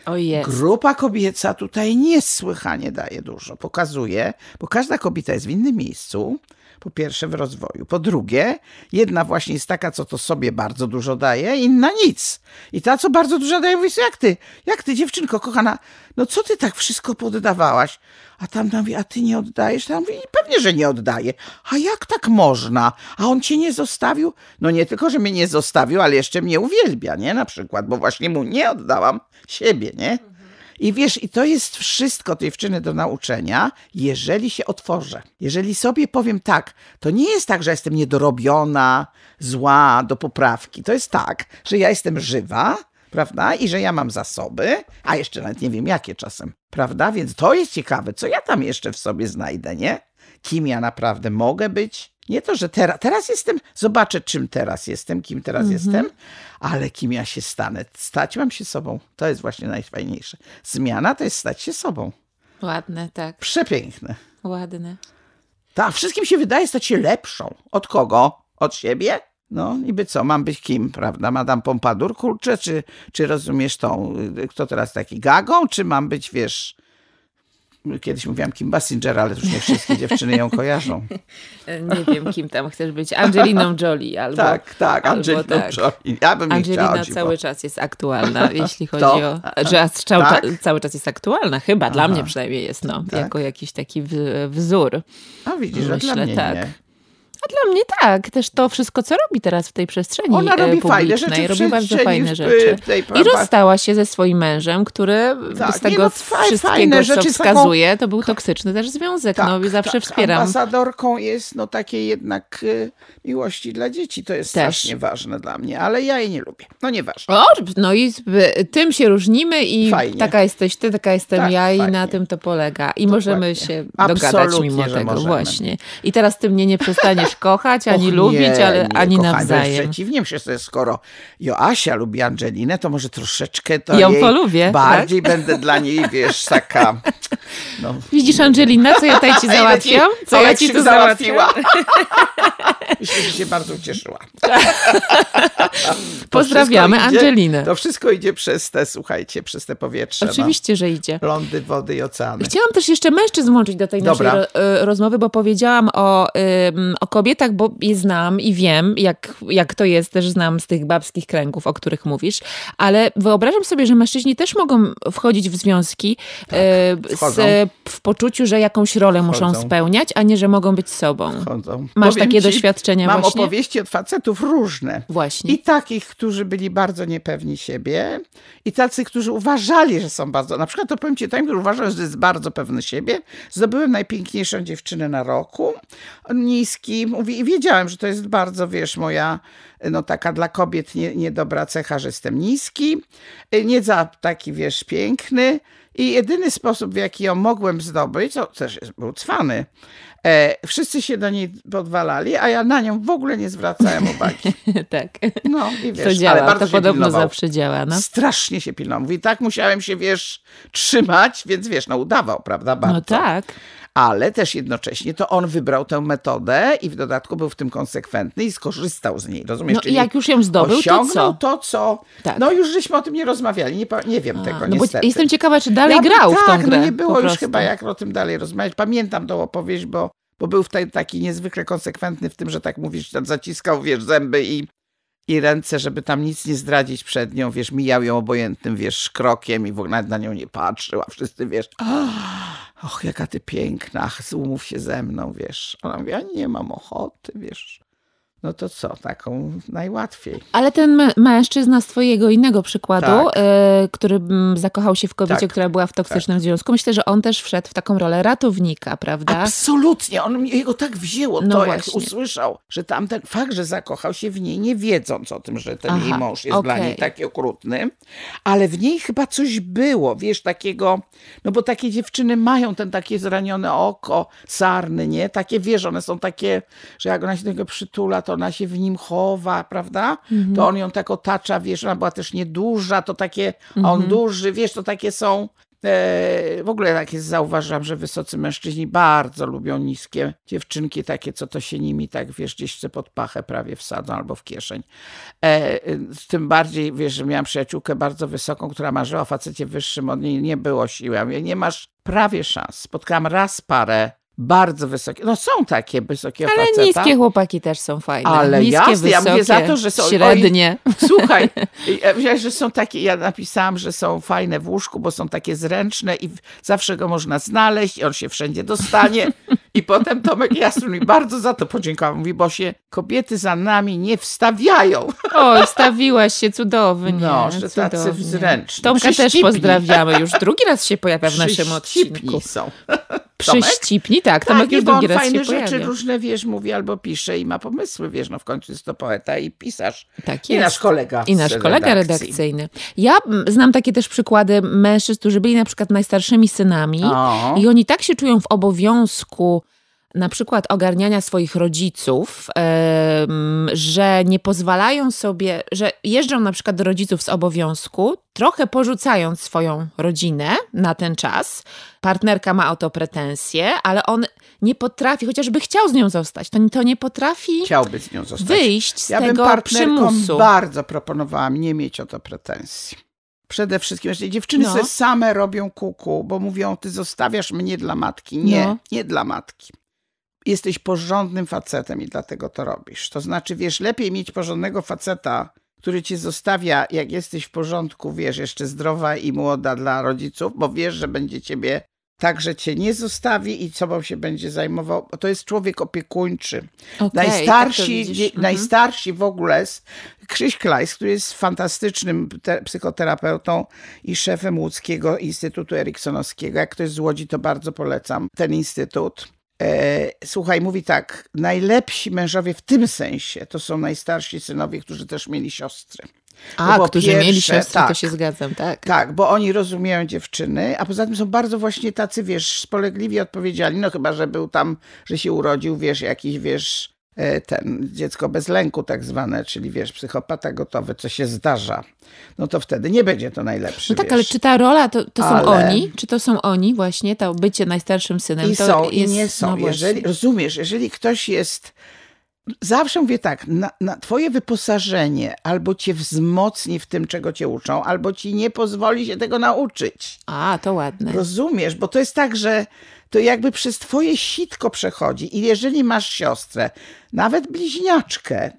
[SPEAKER 2] O jest. Grupa kobieca tutaj niesłychanie daje dużo. Pokazuje, bo każda kobieta jest w innym miejscu, po pierwsze w rozwoju. Po drugie, jedna właśnie jest taka, co to sobie bardzo dużo daje, inna nic. I ta, co bardzo dużo daje, mówi, jak ty, jak ty, dziewczynko kochana, no co ty tak wszystko poddawałaś? A tam mówi, a ty nie oddajesz? Tam mówi, pewnie, że nie oddaję. A jak tak można? A on cię nie zostawił? No nie tylko, że mnie nie zostawił, ale jeszcze mnie uwielbia, nie? Na przykład, bo właśnie mu nie oddałam siebie, nie? I wiesz, i to jest wszystko tej dziewczyny do nauczenia, jeżeli się otworzę. Jeżeli sobie powiem tak, to nie jest tak, że jestem niedorobiona, zła, do poprawki. To jest tak, że ja jestem żywa, prawda? I że ja mam zasoby, a jeszcze nawet nie wiem jakie czasem, prawda? Więc to jest ciekawe, co ja tam jeszcze w sobie znajdę, nie? Kim ja naprawdę mogę być? Nie to, że teraz, teraz jestem, zobaczę czym teraz jestem, kim teraz mhm. jestem, ale kim ja się stanę. Stać mam się sobą. To jest właśnie najfajniejsze. Zmiana to jest stać się sobą. Ładne, tak. Przepiękne. Ładne. Tak, wszystkim się wydaje stać się lepszą. Od kogo? Od siebie? No, niby co, mam być kim, prawda? Madame Pompadour, kurczę, czy, czy rozumiesz tą, y, kto teraz taki gagą, czy mam być, wiesz, kiedyś mówiłam Kim Basinger, ale już nie wszystkie dziewczyny ją kojarzą.
[SPEAKER 1] nie wiem, kim tam chcesz być. Angeliną Jolie albo... Tak, tak, Angeliną tak. Jolie. Ja bym Angelina chciała, cały czas jest aktualna, jeśli chodzi to? o... Że tak? cały czas jest aktualna, chyba, Aha. dla mnie przynajmniej jest, no. Tak? Jako jakiś taki wzór. A widzisz, Myślę, że dla mnie tak. nie. A dla mnie tak, też to wszystko, co robi teraz w tej przestrzeni Ona e, robi publicznej, rzeczy, robi bardzo fajne rzeczy. I rozstała się ze swoim mężem, który tak, z tego no, wszystkiego, co wskazuje, taką... to był toksyczny też związek. No, tak, no, zawsze tak. wspieram.
[SPEAKER 2] Ambasadorką jest no, takiej jednak y, miłości dla dzieci. To jest też. strasznie ważne dla mnie, ale ja jej nie lubię. No nieważne. O, no
[SPEAKER 1] i y, tym się różnimy i fajnie. taka jesteś ty, taka jestem tak, ja i fajnie. na tym to polega. I Dokładnie. możemy się Absolutnie, dogadać mimo tego. Możemy. Właśnie. I teraz ty mnie nie przestaniesz kochać, ani Och, lubić, nie, ale nie, ani kochani, nawzajem.
[SPEAKER 2] Przeciwnie, że skoro Joasia lubi Angelinę, to może troszeczkę to Ją jej polubię, tak? bardziej tak? będę dla niej, wiesz, taka... No.
[SPEAKER 1] Widzisz, Angelina, co ja tutaj ci załatwiam? Co ja ci tu załatwiła?
[SPEAKER 2] Myślę, że się bardzo ucieszyła.
[SPEAKER 1] Pozdrawiamy Angelinę. To
[SPEAKER 2] wszystko idzie przez te, słuchajcie, przez te powietrze. No. Oczywiście, no. że idzie. Lądy, wody i oceany. Chciałam też
[SPEAKER 1] jeszcze mężczyzn włączyć do tej Dobra. naszej ro y, rozmowy, bo powiedziałam o, ym, o kobietach, kobietach, bo je znam i wiem, jak, jak to jest, też znam z tych babskich kręgów, o których mówisz, ale wyobrażam sobie, że mężczyźni też mogą wchodzić w związki tak, e, z, w poczuciu, że jakąś rolę wchodzą. muszą spełniać, a nie, że mogą być sobą. Wchodzą. Masz Powiem takie ci, doświadczenia mam właśnie? Mam
[SPEAKER 2] opowieści od facetów różne. Właśnie. I takich, którzy byli bardzo niepewni siebie i tacy, którzy uważali, że są bardzo, na przykład to powiem ci, ten, który uważał, że jest bardzo pewny siebie, zdobyłem najpiękniejszą dziewczynę na roku, niskim, wiedziałem, że to jest bardzo, wiesz, moja no taka dla kobiet nie, niedobra cecha, że jestem niski, y, nie za taki, wiesz, piękny i jedyny sposób, w jaki ją mogłem zdobyć, to też był cwany. E, wszyscy się do niej podwalali, a ja na nią w ogóle nie zwracałem uwagi. tak. No i wiesz, to działa, ale bardzo to podobno pilnował. zawsze działa. No. Strasznie się pilnował. Mówi, tak musiałem się, wiesz, trzymać, więc wiesz, no udawał, prawda, bardzo. No tak ale też jednocześnie to on wybrał tę metodę i w dodatku był w tym konsekwentny i skorzystał z niej, rozumiesz? No Czyli i jak już ją zdobył, to co? to, co... Tak. No już żeśmy o tym nie rozmawiali, nie, nie wiem A, tego no niestety. jestem ciekawa,
[SPEAKER 1] czy dalej ja grał tak, w tą tak, no grę. no nie było już chyba jak o
[SPEAKER 2] tym dalej rozmawiać. Pamiętam tą opowieść, bo, bo był wtedy taki niezwykle konsekwentny w tym, że tak mówisz, tam zaciskał, wiesz, zęby i i ręce, żeby tam nic nie zdradzić przed nią, wiesz, mijał ją obojętnym, wiesz, krokiem i w ogóle na nią nie patrzył, a wszyscy, wiesz, oh! och, jaka ty piękna, ach, złumów się ze mną, wiesz. Ona mówi, ja nie mam ochoty, wiesz no to co, taką najłatwiej.
[SPEAKER 1] Ale ten mężczyzna z twojego innego przykładu, tak. y, który mm, zakochał się w kobiecie, tak. która była w toksycznym tak. związku, myślę, że on też wszedł w taką rolę ratownika, prawda? Absolutnie,
[SPEAKER 2] on jego tak wzięło no to, właśnie. jak usłyszał, że tamten fakt, że zakochał się w niej, nie wiedząc o tym, że ten Aha, jej mąż jest okay. dla niej taki okrutny, ale w niej chyba coś było, wiesz, takiego, no bo takie dziewczyny mają ten takie zranione oko, sarny, nie? Takie, wiesz, one są takie, że jak ona się tego przytula, to ona się w nim chowa, prawda? Mhm. To on ją tak otacza, wiesz, ona była też nieduża, to takie, mhm. a on mhm. duży, wiesz, to takie są e, w ogóle tak jest, zauważam, że wysocy mężczyźni bardzo lubią niskie dziewczynki, takie, co to się nimi tak, wiesz, gdzieś pod pachę prawie wsadzą albo w kieszeń. E, tym bardziej, wiesz, że miałam przyjaciółkę bardzo wysoką, która marzyła o facecie wyższym od niej, nie było siły. Ja mówię, nie masz prawie szans. Spotkałam raz parę bardzo wysokie. No są takie wysokie Ale faceta, niskie
[SPEAKER 1] chłopaki też są
[SPEAKER 2] fajne. Ale niskie, jasne, wysokie, ja mówię za to, że są... Średnie.
[SPEAKER 1] Oj, słuchaj,
[SPEAKER 2] ja że są takie, ja napisałam, że są fajne w łóżku, bo są takie zręczne i zawsze go można znaleźć i on się wszędzie dostanie. I potem Tomek Jastrun mi bardzo za to podziękował. Mówi, bo się kobiety za nami nie wstawiają.
[SPEAKER 1] O, wstawiłaś się cudownie. No, że
[SPEAKER 2] cudownie. tacy wzręczni. Tomka też pozdrawiamy. Już
[SPEAKER 1] drugi raz się pojawia w naszym odcinku. są. Przyścipni, tak. Tomek tak, już drugi fajne rzeczy różne,
[SPEAKER 2] wiesz, mówi albo pisze i ma pomysły, wiesz, no w końcu jest to poeta i pisarz. Tak jest. I nasz kolega. I nasz kolega redakcji. redakcyjny.
[SPEAKER 1] Ja mm, znam takie też przykłady mężczyzn, którzy byli na przykład najstarszymi synami o. i oni tak się czują w obowiązku na przykład ogarniania swoich rodziców, że nie pozwalają sobie, że jeżdżą na przykład do rodziców z obowiązku, trochę porzucając swoją rodzinę na ten czas. Partnerka ma o to pretensje, ale on nie potrafi, chociażby chciał z nią zostać, to, to nie potrafi Chciałby
[SPEAKER 2] z nią zostać. wyjść z ja tego bym przymusu. bardzo proponowałam nie mieć o to pretensji. Przede wszystkim, że znaczy, dziewczyny no. sobie same robią kuku, bo mówią, ty zostawiasz mnie dla matki. Nie, no. nie dla matki jesteś porządnym facetem i dlatego to robisz. To znaczy, wiesz, lepiej mieć porządnego faceta, który cię zostawia, jak jesteś w porządku, wiesz, jeszcze zdrowa i młoda dla rodziców, bo wiesz, że będzie ciebie tak, że cię nie zostawi i sobą się będzie zajmował. To jest człowiek opiekuńczy.
[SPEAKER 1] Okay, tak najstarsi, tak mhm.
[SPEAKER 2] najstarsi w ogóle, Krzyś Klajs, który jest fantastycznym psychoterapeutą i szefem łódzkiego Instytutu Eriksonowskiego. Jak ktoś z Łodzi, to bardzo polecam ten instytut. E, słuchaj, mówi tak, najlepsi mężowie w tym sensie to są najstarsi synowie, którzy też mieli siostry.
[SPEAKER 1] A, no bo którzy pierwsze, mieli siostry, tak, to
[SPEAKER 2] się zgadzam, tak. Tak, bo oni rozumieją dziewczyny, a poza tym są bardzo właśnie tacy, wiesz, spolegliwi, odpowiedzialni, no chyba, że był tam, że się urodził, wiesz, jakiś, wiesz, E, ten, dziecko bez lęku tak zwane, czyli wiesz, psychopata gotowy, co się zdarza, no to wtedy nie będzie to najlepsze. No tak, wiesz.
[SPEAKER 1] ale czy ta rola, to, to ale... są oni? Czy to są oni właśnie, to bycie najstarszym
[SPEAKER 2] synem? I są, jest, i nie są. No jeżeli, rozumiesz, jeżeli ktoś jest zawsze mówię tak, na, na, twoje wyposażenie albo cię wzmocni w tym, czego cię uczą, albo ci nie pozwoli się tego nauczyć. A, to ładne. Rozumiesz, bo to jest tak, że to jakby przez twoje sitko przechodzi. I jeżeli masz siostrę, nawet bliźniaczkę,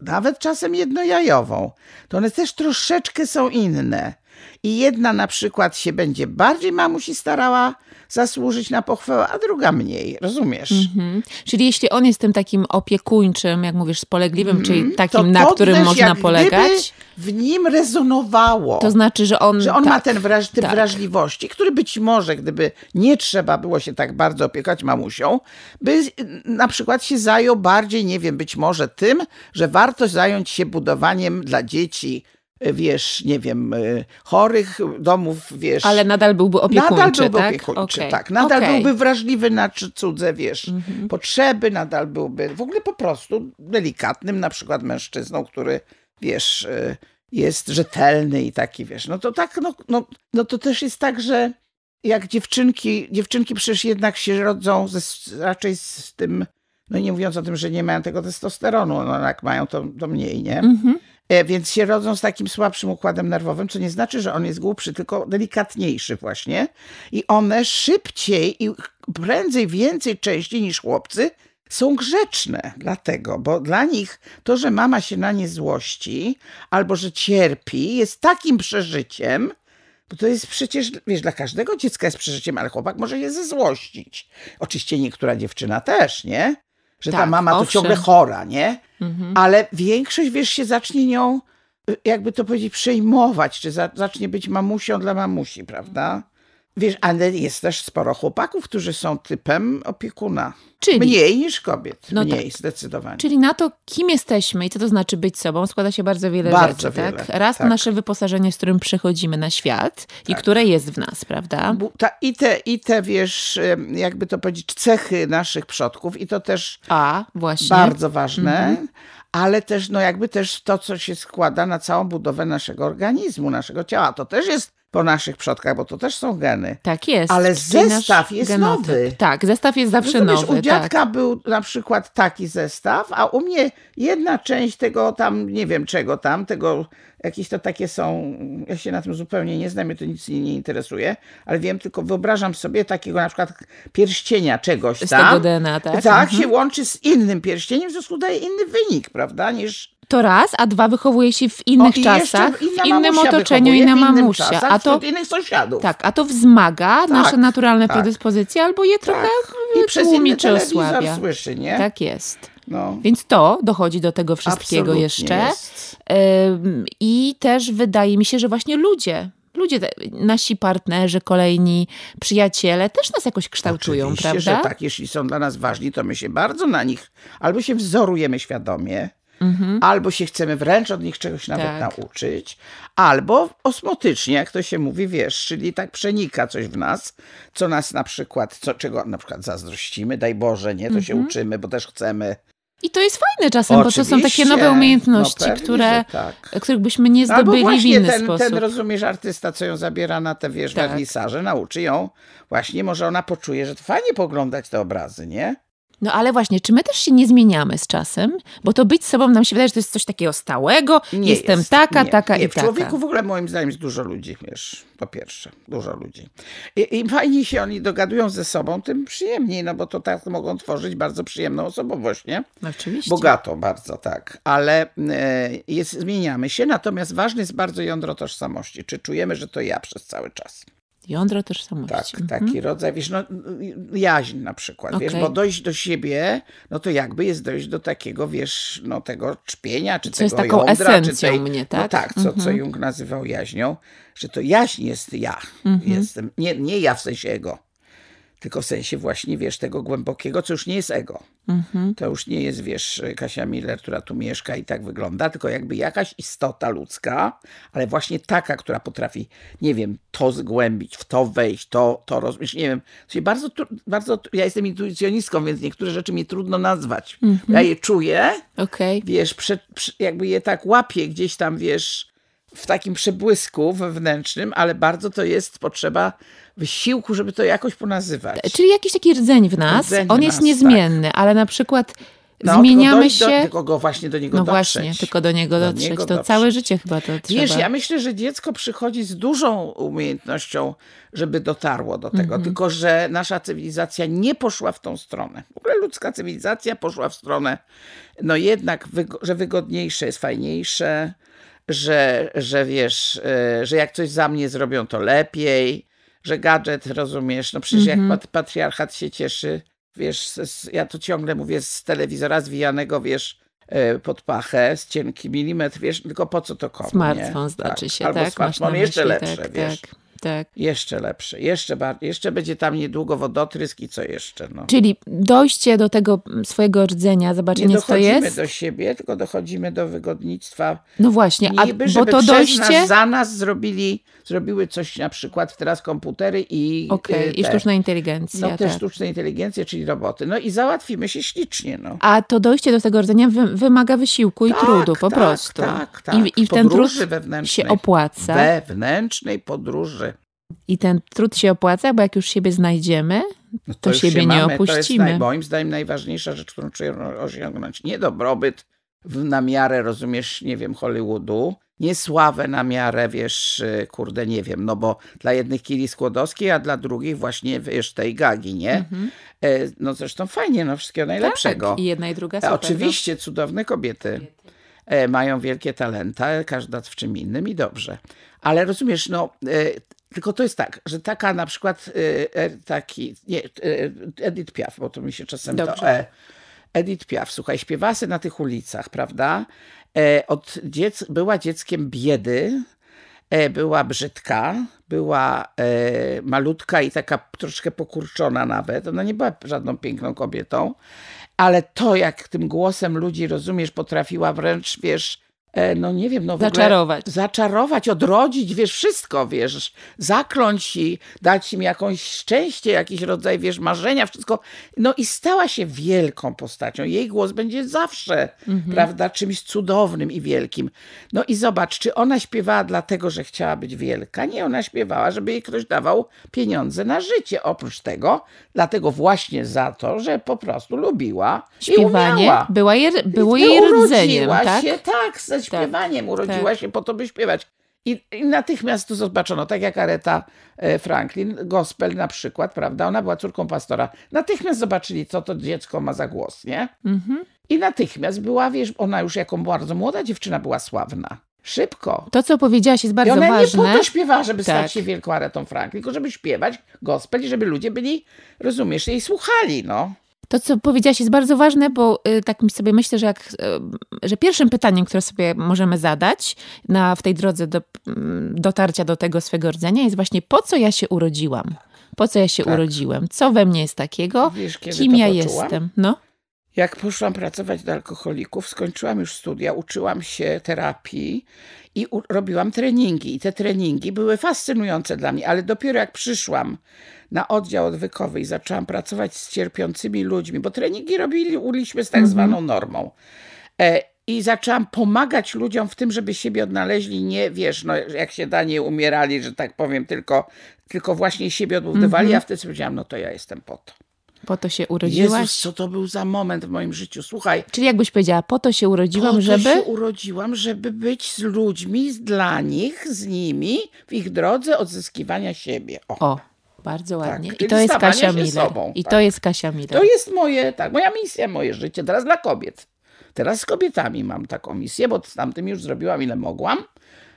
[SPEAKER 2] nawet czasem jednojajową, to one też troszeczkę są inne. I jedna na przykład się będzie bardziej mamusi starała zasłużyć na pochwałę, a druga mniej, rozumiesz? Mhm.
[SPEAKER 1] Czyli jeśli on jest tym takim opiekuńczym, jak mówisz, spolegliwym, czyli mhm. takim, to na to którym też, można polegać. w nim rezonowało.
[SPEAKER 2] To znaczy, że on. Że on tak, ma ten wraż typ tak. wrażliwości, który być może, gdyby nie trzeba było się tak bardzo opiekować mamusią, by na przykład się zajął bardziej, nie wiem, być może tym, że warto zająć się budowaniem dla dzieci E, wiesz, nie wiem, e, chorych domów, wiesz. Ale nadal byłby opiekuńczy, Nadal byłby tak? opiekuńczy, okay. tak. Nadal okay. byłby wrażliwy na cudze, wiesz, mm -hmm. potrzeby, nadal byłby w ogóle po prostu delikatnym na przykład mężczyzną, który, wiesz, e, jest rzetelny i taki, wiesz. No to tak, no, no, no to też jest tak, że jak dziewczynki, dziewczynki przecież jednak się rodzą ze, raczej z tym, no nie mówiąc o tym, że nie mają tego testosteronu, no, no jak mają to, to mniej, nie? Mhm. Mm E, więc się rodzą z takim słabszym układem nerwowym, co nie znaczy, że on jest głupszy, tylko delikatniejszy właśnie. I one szybciej i prędzej, więcej, częściej niż chłopcy są grzeczne dlatego, bo dla nich to, że mama się na nie złości albo że cierpi, jest takim przeżyciem, bo to jest przecież, wiesz, dla każdego dziecka jest przeżyciem, ale chłopak może je zezłościć. Oczywiście niektóra dziewczyna też, nie? że tak, ta mama owszem. to ciągle chora, nie? Mhm. Ale większość, wiesz, się zacznie nią, jakby to powiedzieć, przejmować, czy za, zacznie być mamusią dla mamusi, prawda? Wiesz, ale jest też sporo chłopaków, którzy są typem opiekuna. Czyli... Mniej niż kobiet. No mniej, tak. zdecydowanie. Czyli
[SPEAKER 1] na to, kim jesteśmy i co to znaczy być sobą, składa się bardzo wiele bardzo rzeczy. Tak? Wiele. Tak? Raz tak. nasze wyposażenie, z którym przychodzimy na świat tak. i które jest w nas, prawda?
[SPEAKER 2] Ta, i, te, I te, wiesz, jakby to powiedzieć, cechy naszych przodków i to też A, właśnie. bardzo ważne. Mhm ale też, no jakby też to, co się składa na całą budowę naszego organizmu, naszego ciała. To też jest po naszych przodkach, bo to też są geny. Tak jest. Ale zestaw jest genotyp. nowy. Tak, zestaw jest no zawsze Rozumiesz, nowy. U dziadka tak. był na przykład taki zestaw, a u mnie jedna część tego tam, nie wiem czego tam, tego jakieś to takie są, ja się na tym zupełnie nie znam, mnie to nic nie interesuje, ale wiem, tylko wyobrażam sobie takiego na przykład pierścienia czegoś tam. Z tego DNA, tak? Tak, mhm. się łączy z innym pierścieniem, w związku daje inny wynik, prawda, niż
[SPEAKER 1] to raz, a dwa wychowuje się w innych czasach, w innym otoczeniu, inna mamusia. a to, innych sąsiadów. Tak, a to wzmaga tak, nasze naturalne tak. predyspozycje albo je tak. trochę tak. I przez tłumi czy osłabia. Słyszy, nie? Tak jest. No. Więc to dochodzi do tego wszystkiego Absolutnie jeszcze. Ym, I też wydaje mi się, że właśnie ludzie ludzie, nasi partnerzy, kolejni przyjaciele też nas jakoś
[SPEAKER 2] kształtują, Oczywiście, prawda? Że tak, jeśli są dla nas ważni, to my się bardzo na nich albo się wzorujemy świadomie, Mhm. Albo się chcemy wręcz od nich czegoś nawet tak. nauczyć, albo osmotycznie, jak to się mówi, wiesz, czyli tak przenika coś w nas, co nas na przykład, co, czego na przykład zazdrościmy, daj Boże, nie, to mhm. się uczymy, bo też chcemy.
[SPEAKER 1] I to jest fajne czasem, Oczywiście. bo to są takie nowe no umiejętności, no pewnie, które, tak. których byśmy nie zdobyli w inny ten, sposób. ten, rozumiesz,
[SPEAKER 2] artysta, co ją zabiera na te, wiesz, tak. nauczy ją, właśnie może ona poczuje, że to fajnie poglądać te obrazy, nie?
[SPEAKER 1] No ale właśnie, czy my też się nie zmieniamy z czasem? Bo to być sobą nam się wydaje, że to jest coś takiego stałego. Nie Jestem jest, taka, nie, taka nie. i taka. W człowieku w
[SPEAKER 2] ogóle moim zdaniem jest dużo ludzi, wiesz, po pierwsze, dużo ludzi. I, Im fajniej się oni dogadują ze sobą, tym przyjemniej, no bo to tak mogą tworzyć bardzo przyjemną osobowość, nie? Oczywiście. Bogato bardzo, tak. Ale e, jest, zmieniamy się, natomiast ważne jest bardzo jądro tożsamości. Czy czujemy, że to ja przez cały czas?
[SPEAKER 1] Jądro tożsamości. Tak, taki mhm. rodzaj, wiesz,
[SPEAKER 2] no, jaźń na przykład, okay. wiesz, bo dojść do siebie, no to jakby jest dojść do takiego, wiesz, no tego czpienia, czy co tego jest taką jądra, esencją tej, mnie, tak? No tak, tak co, mhm. co Jung nazywał jaźnią, że to jaźń jest ja, mhm. jestem, nie, nie ja w sensie ego, tylko w sensie właśnie, wiesz, tego głębokiego, co już nie jest ego.
[SPEAKER 1] Mhm. To już
[SPEAKER 2] nie jest, wiesz, Kasia Miller, która tu mieszka i tak wygląda, tylko jakby jakaś istota ludzka, ale właśnie taka, która potrafi, nie wiem, to zgłębić, w to wejść, to, to rozumieć, nie wiem. Bardzo, bardzo, ja jestem intuicjonistką, więc niektóre rzeczy mi trudno nazwać. Mhm. Ja je czuję, okay. wiesz, prze, jakby je tak łapię gdzieś tam, wiesz, w takim przebłysku wewnętrznym, ale bardzo to jest potrzeba wysiłku, żeby to jakoś ponazywać. E,
[SPEAKER 1] czyli jakiś taki rdzeń w nas, rdzeń on w jest nas, tak. niezmienny, tak. ale na przykład
[SPEAKER 2] no, zmieniamy do, się. Do, tylko go właśnie do niego no dotrzeć. właśnie,
[SPEAKER 1] tylko do niego do dotrzeć. Niego to dotrzeć. całe życie chyba to trzeba. Wiesz, ja
[SPEAKER 2] myślę, że dziecko przychodzi z dużą umiejętnością, żeby dotarło do tego, mm -hmm. tylko że nasza cywilizacja nie poszła w tą stronę. W ogóle ludzka cywilizacja poszła w stronę, no jednak, wygo że wygodniejsze jest, fajniejsze, że, że wiesz, e, że jak coś za mnie zrobią, to lepiej, że gadżet, rozumiesz, no przecież jak mhm. patriarchat się cieszy, wiesz, ja to ciągle mówię z telewizora zwijanego, wiesz, e, pod pachę, z cienki milimetr, wiesz, tylko po co to komu, Smartfon nie? znaczy tak. się, Albo tak? smartfon jeszcze myśli, lepsze, tak, wiesz. Tak oprysk. Tak. Jeszcze lepszy, jeszcze, bardziej, jeszcze będzie tam niedługo wodotrysk i co jeszcze. No. Czyli
[SPEAKER 1] dojście do tego mm, swojego rdzenia, zobaczenie co to jest. Nie dochodzimy do
[SPEAKER 2] siebie, tylko dochodzimy do wygodnictwa.
[SPEAKER 1] No właśnie, a Niby, bo to dojście... Nas,
[SPEAKER 2] za nas zrobili, zrobiły coś na przykład teraz komputery i... Okej, okay, i sztuczna inteligencja. No te tak. sztuczne inteligencje, czyli roboty. No i załatwimy się ślicznie. No. A
[SPEAKER 1] to dojście do tego rdzenia wymaga wysiłku i tak, trudu po tak, prostu. Tak, tak. I, i ten trud się opłaca.
[SPEAKER 2] Wewnętrznej podróży.
[SPEAKER 1] I ten trud się opłaca, bo jak już siebie znajdziemy, no to, to siebie się nie mamy. opuścimy. To jest
[SPEAKER 2] moim zdaniem najważniejsza rzecz, którą czuję osiągnąć. Nie dobrobyt na miarę, rozumiesz, nie wiem, Hollywoodu, nie sławę na miarę, wiesz, y, kurde, nie wiem, no bo dla jednych kili Skłodowskiej, a dla drugich właśnie, wiesz, tej Gagi, nie? Mhm. E, no zresztą fajnie, no wszystkiego najlepszego. Tak, i jedna
[SPEAKER 1] i druga e, super, no. Oczywiście,
[SPEAKER 2] no. cudowne kobiety. E, mają wielkie talenta, każda w czym innym i dobrze. Ale rozumiesz, no tylko to jest tak, że taka na przykład y, e, taki, nie, e, Edith Piaf, bo to mi się czasem Dobrze. to... E, Edith Piaf, słuchaj, śpiewasy na tych ulicach, prawda? E, od dziec, była dzieckiem biedy, e, była brzydka, była e, malutka i taka troszkę pokurczona nawet. Ona nie była żadną piękną kobietą, ale to, jak tym głosem ludzi, rozumiesz, potrafiła wręcz, wiesz, E, no nie wiem, no w zaczarować. zaczarować, odrodzić, wiesz, wszystko, wiesz, zakląć i dać im jakąś szczęście, jakiś rodzaj, wiesz, marzenia, wszystko. No i stała się wielką postacią. Jej głos będzie zawsze, mhm. prawda, czymś cudownym i wielkim. No i zobacz, czy ona śpiewała dlatego, że chciała być wielka? Nie, ona śpiewała, żeby jej ktoś dawał pieniądze na życie. Oprócz tego, dlatego właśnie za to, że po prostu lubiła Śpiewanie i
[SPEAKER 1] Była je, było jej rdzeniem, tak? Się, tak,
[SPEAKER 2] tak tak, tak. śpiewaniem, urodziła tak. się po to, by śpiewać. I, I, natychmiast tu zobaczono, tak jak Areta e, Franklin, gospel na przykład, prawda? Ona była córką pastora. Natychmiast zobaczyli, co to dziecko ma za głos, nie? Mhm. I natychmiast była, wiesz, ona już jako bardzo młoda dziewczyna była sławna. Szybko.
[SPEAKER 1] To, co powiedziałaś, jest bardzo ważne. I ona ważne. nie po to śpiewa,
[SPEAKER 2] żeby tak. stać się wielką Aretą Franklin, tylko żeby śpiewać gospel i żeby ludzie byli, rozumiesz, jej słuchali, no.
[SPEAKER 1] To, co powiedziałaś, jest bardzo ważne, bo y, tak mi sobie myślę, że, jak, y, że pierwszym pytaniem, które sobie możemy zadać na, w tej drodze do mm, dotarcia do tego swego rdzenia, jest właśnie po co ja się urodziłam? Po co ja się tak. urodziłem? Co we mnie jest takiego? Wiesz, kim ja poczułam? jestem? No.
[SPEAKER 2] Jak poszłam pracować do alkoholików, skończyłam już studia, uczyłam się terapii i robiłam treningi. I te treningi były fascynujące dla mnie, ale dopiero jak przyszłam na oddział odwykowy i zaczęłam pracować z cierpiącymi ludźmi, bo treningi robiliśmy z tak mhm. zwaną normą. E, i zaczęłam pomagać ludziom w tym, żeby siebie odnaleźli, nie wiesz, no, jak się da, nie umierali, że tak powiem, tylko, tylko właśnie siebie odbudowali, Ja mhm. a wtedy powiedziałam, no to ja jestem po to.
[SPEAKER 1] Po to się urodziłaś? Jezus,
[SPEAKER 2] co to był za moment w moim życiu, słuchaj.
[SPEAKER 1] Czyli jakbyś powiedziała, po to się urodziłam, po to żeby... się
[SPEAKER 2] urodziłam, żeby być z ludźmi, dla nich, z nimi, w ich drodze odzyskiwania siebie. o. o bardzo tak, ładnie. Tak, I to jest Kasia Miller. Sobą, I tak. to jest
[SPEAKER 1] Kasia Miller. To
[SPEAKER 2] jest moje, tak, moja misja, moje życie. Teraz dla kobiet. Teraz z kobietami mam taką misję, bo z tamtym już zrobiłam ile mogłam.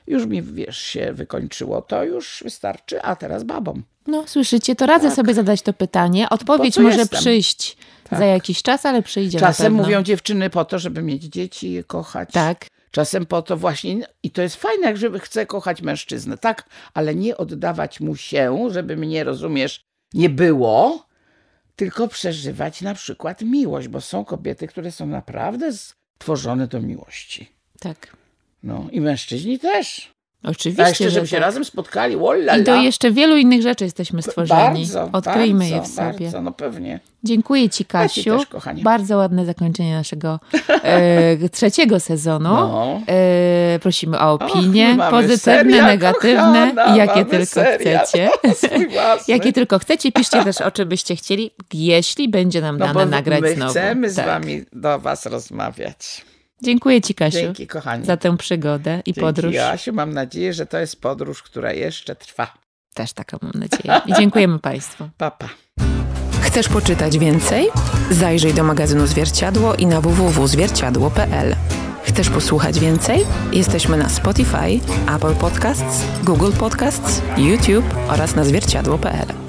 [SPEAKER 2] Już mi, wiesz, się wykończyło to, już wystarczy, a teraz babom.
[SPEAKER 1] No, słyszycie, to radzę tak. sobie zadać to pytanie. Odpowiedź może jestem? przyjść tak. za jakiś czas, ale przyjdzie Czasem mówią
[SPEAKER 2] dziewczyny po to, żeby mieć dzieci i kochać. Tak. Czasem po to właśnie, i to jest fajne, żeby chcę kochać mężczyznę, tak, ale nie oddawać mu się, żeby mnie, rozumiesz, nie było, tylko przeżywać na przykład miłość, bo są kobiety, które są naprawdę stworzone do miłości. Tak. No i mężczyźni też. Oczywiście. A jeszcze, żeby się tak. razem spotkali. Olala. I do jeszcze
[SPEAKER 1] wielu innych rzeczy jesteśmy stworzeni. Bardzo, Odkryjmy bardzo, je w sobie. Bardzo, no pewnie. Dziękuję Ci, Kasiu. Ja też, kochanie. Bardzo ładne zakończenie naszego
[SPEAKER 2] e,
[SPEAKER 1] trzeciego sezonu. No. E, prosimy o opinie, Och, pozytywne, seria, negatywne, kochana, jakie tylko seria. chcecie. jakie tylko chcecie, piszcie też o czym byście chcieli, jeśli będzie nam no, dane nagrać my znowu. chcemy tak. z Wami
[SPEAKER 2] do Was rozmawiać.
[SPEAKER 1] Dziękuję Ci, Kasiu, Dzięki, kochani. za tę przygodę i Dzięki, podróż. Kasiu,
[SPEAKER 2] mam nadzieję, że to jest podróż, która jeszcze trwa. Też taką mam nadzieję. I
[SPEAKER 1] dziękujemy Państwu.
[SPEAKER 2] Papa. Pa.
[SPEAKER 1] Chcesz poczytać więcej? Zajrzyj do magazynu Zwierciadło i na www.zwierciadło.pl. Chcesz posłuchać więcej? Jesteśmy na Spotify, Apple Podcasts, Google
[SPEAKER 2] Podcasts, YouTube oraz na zwierciadło.pl.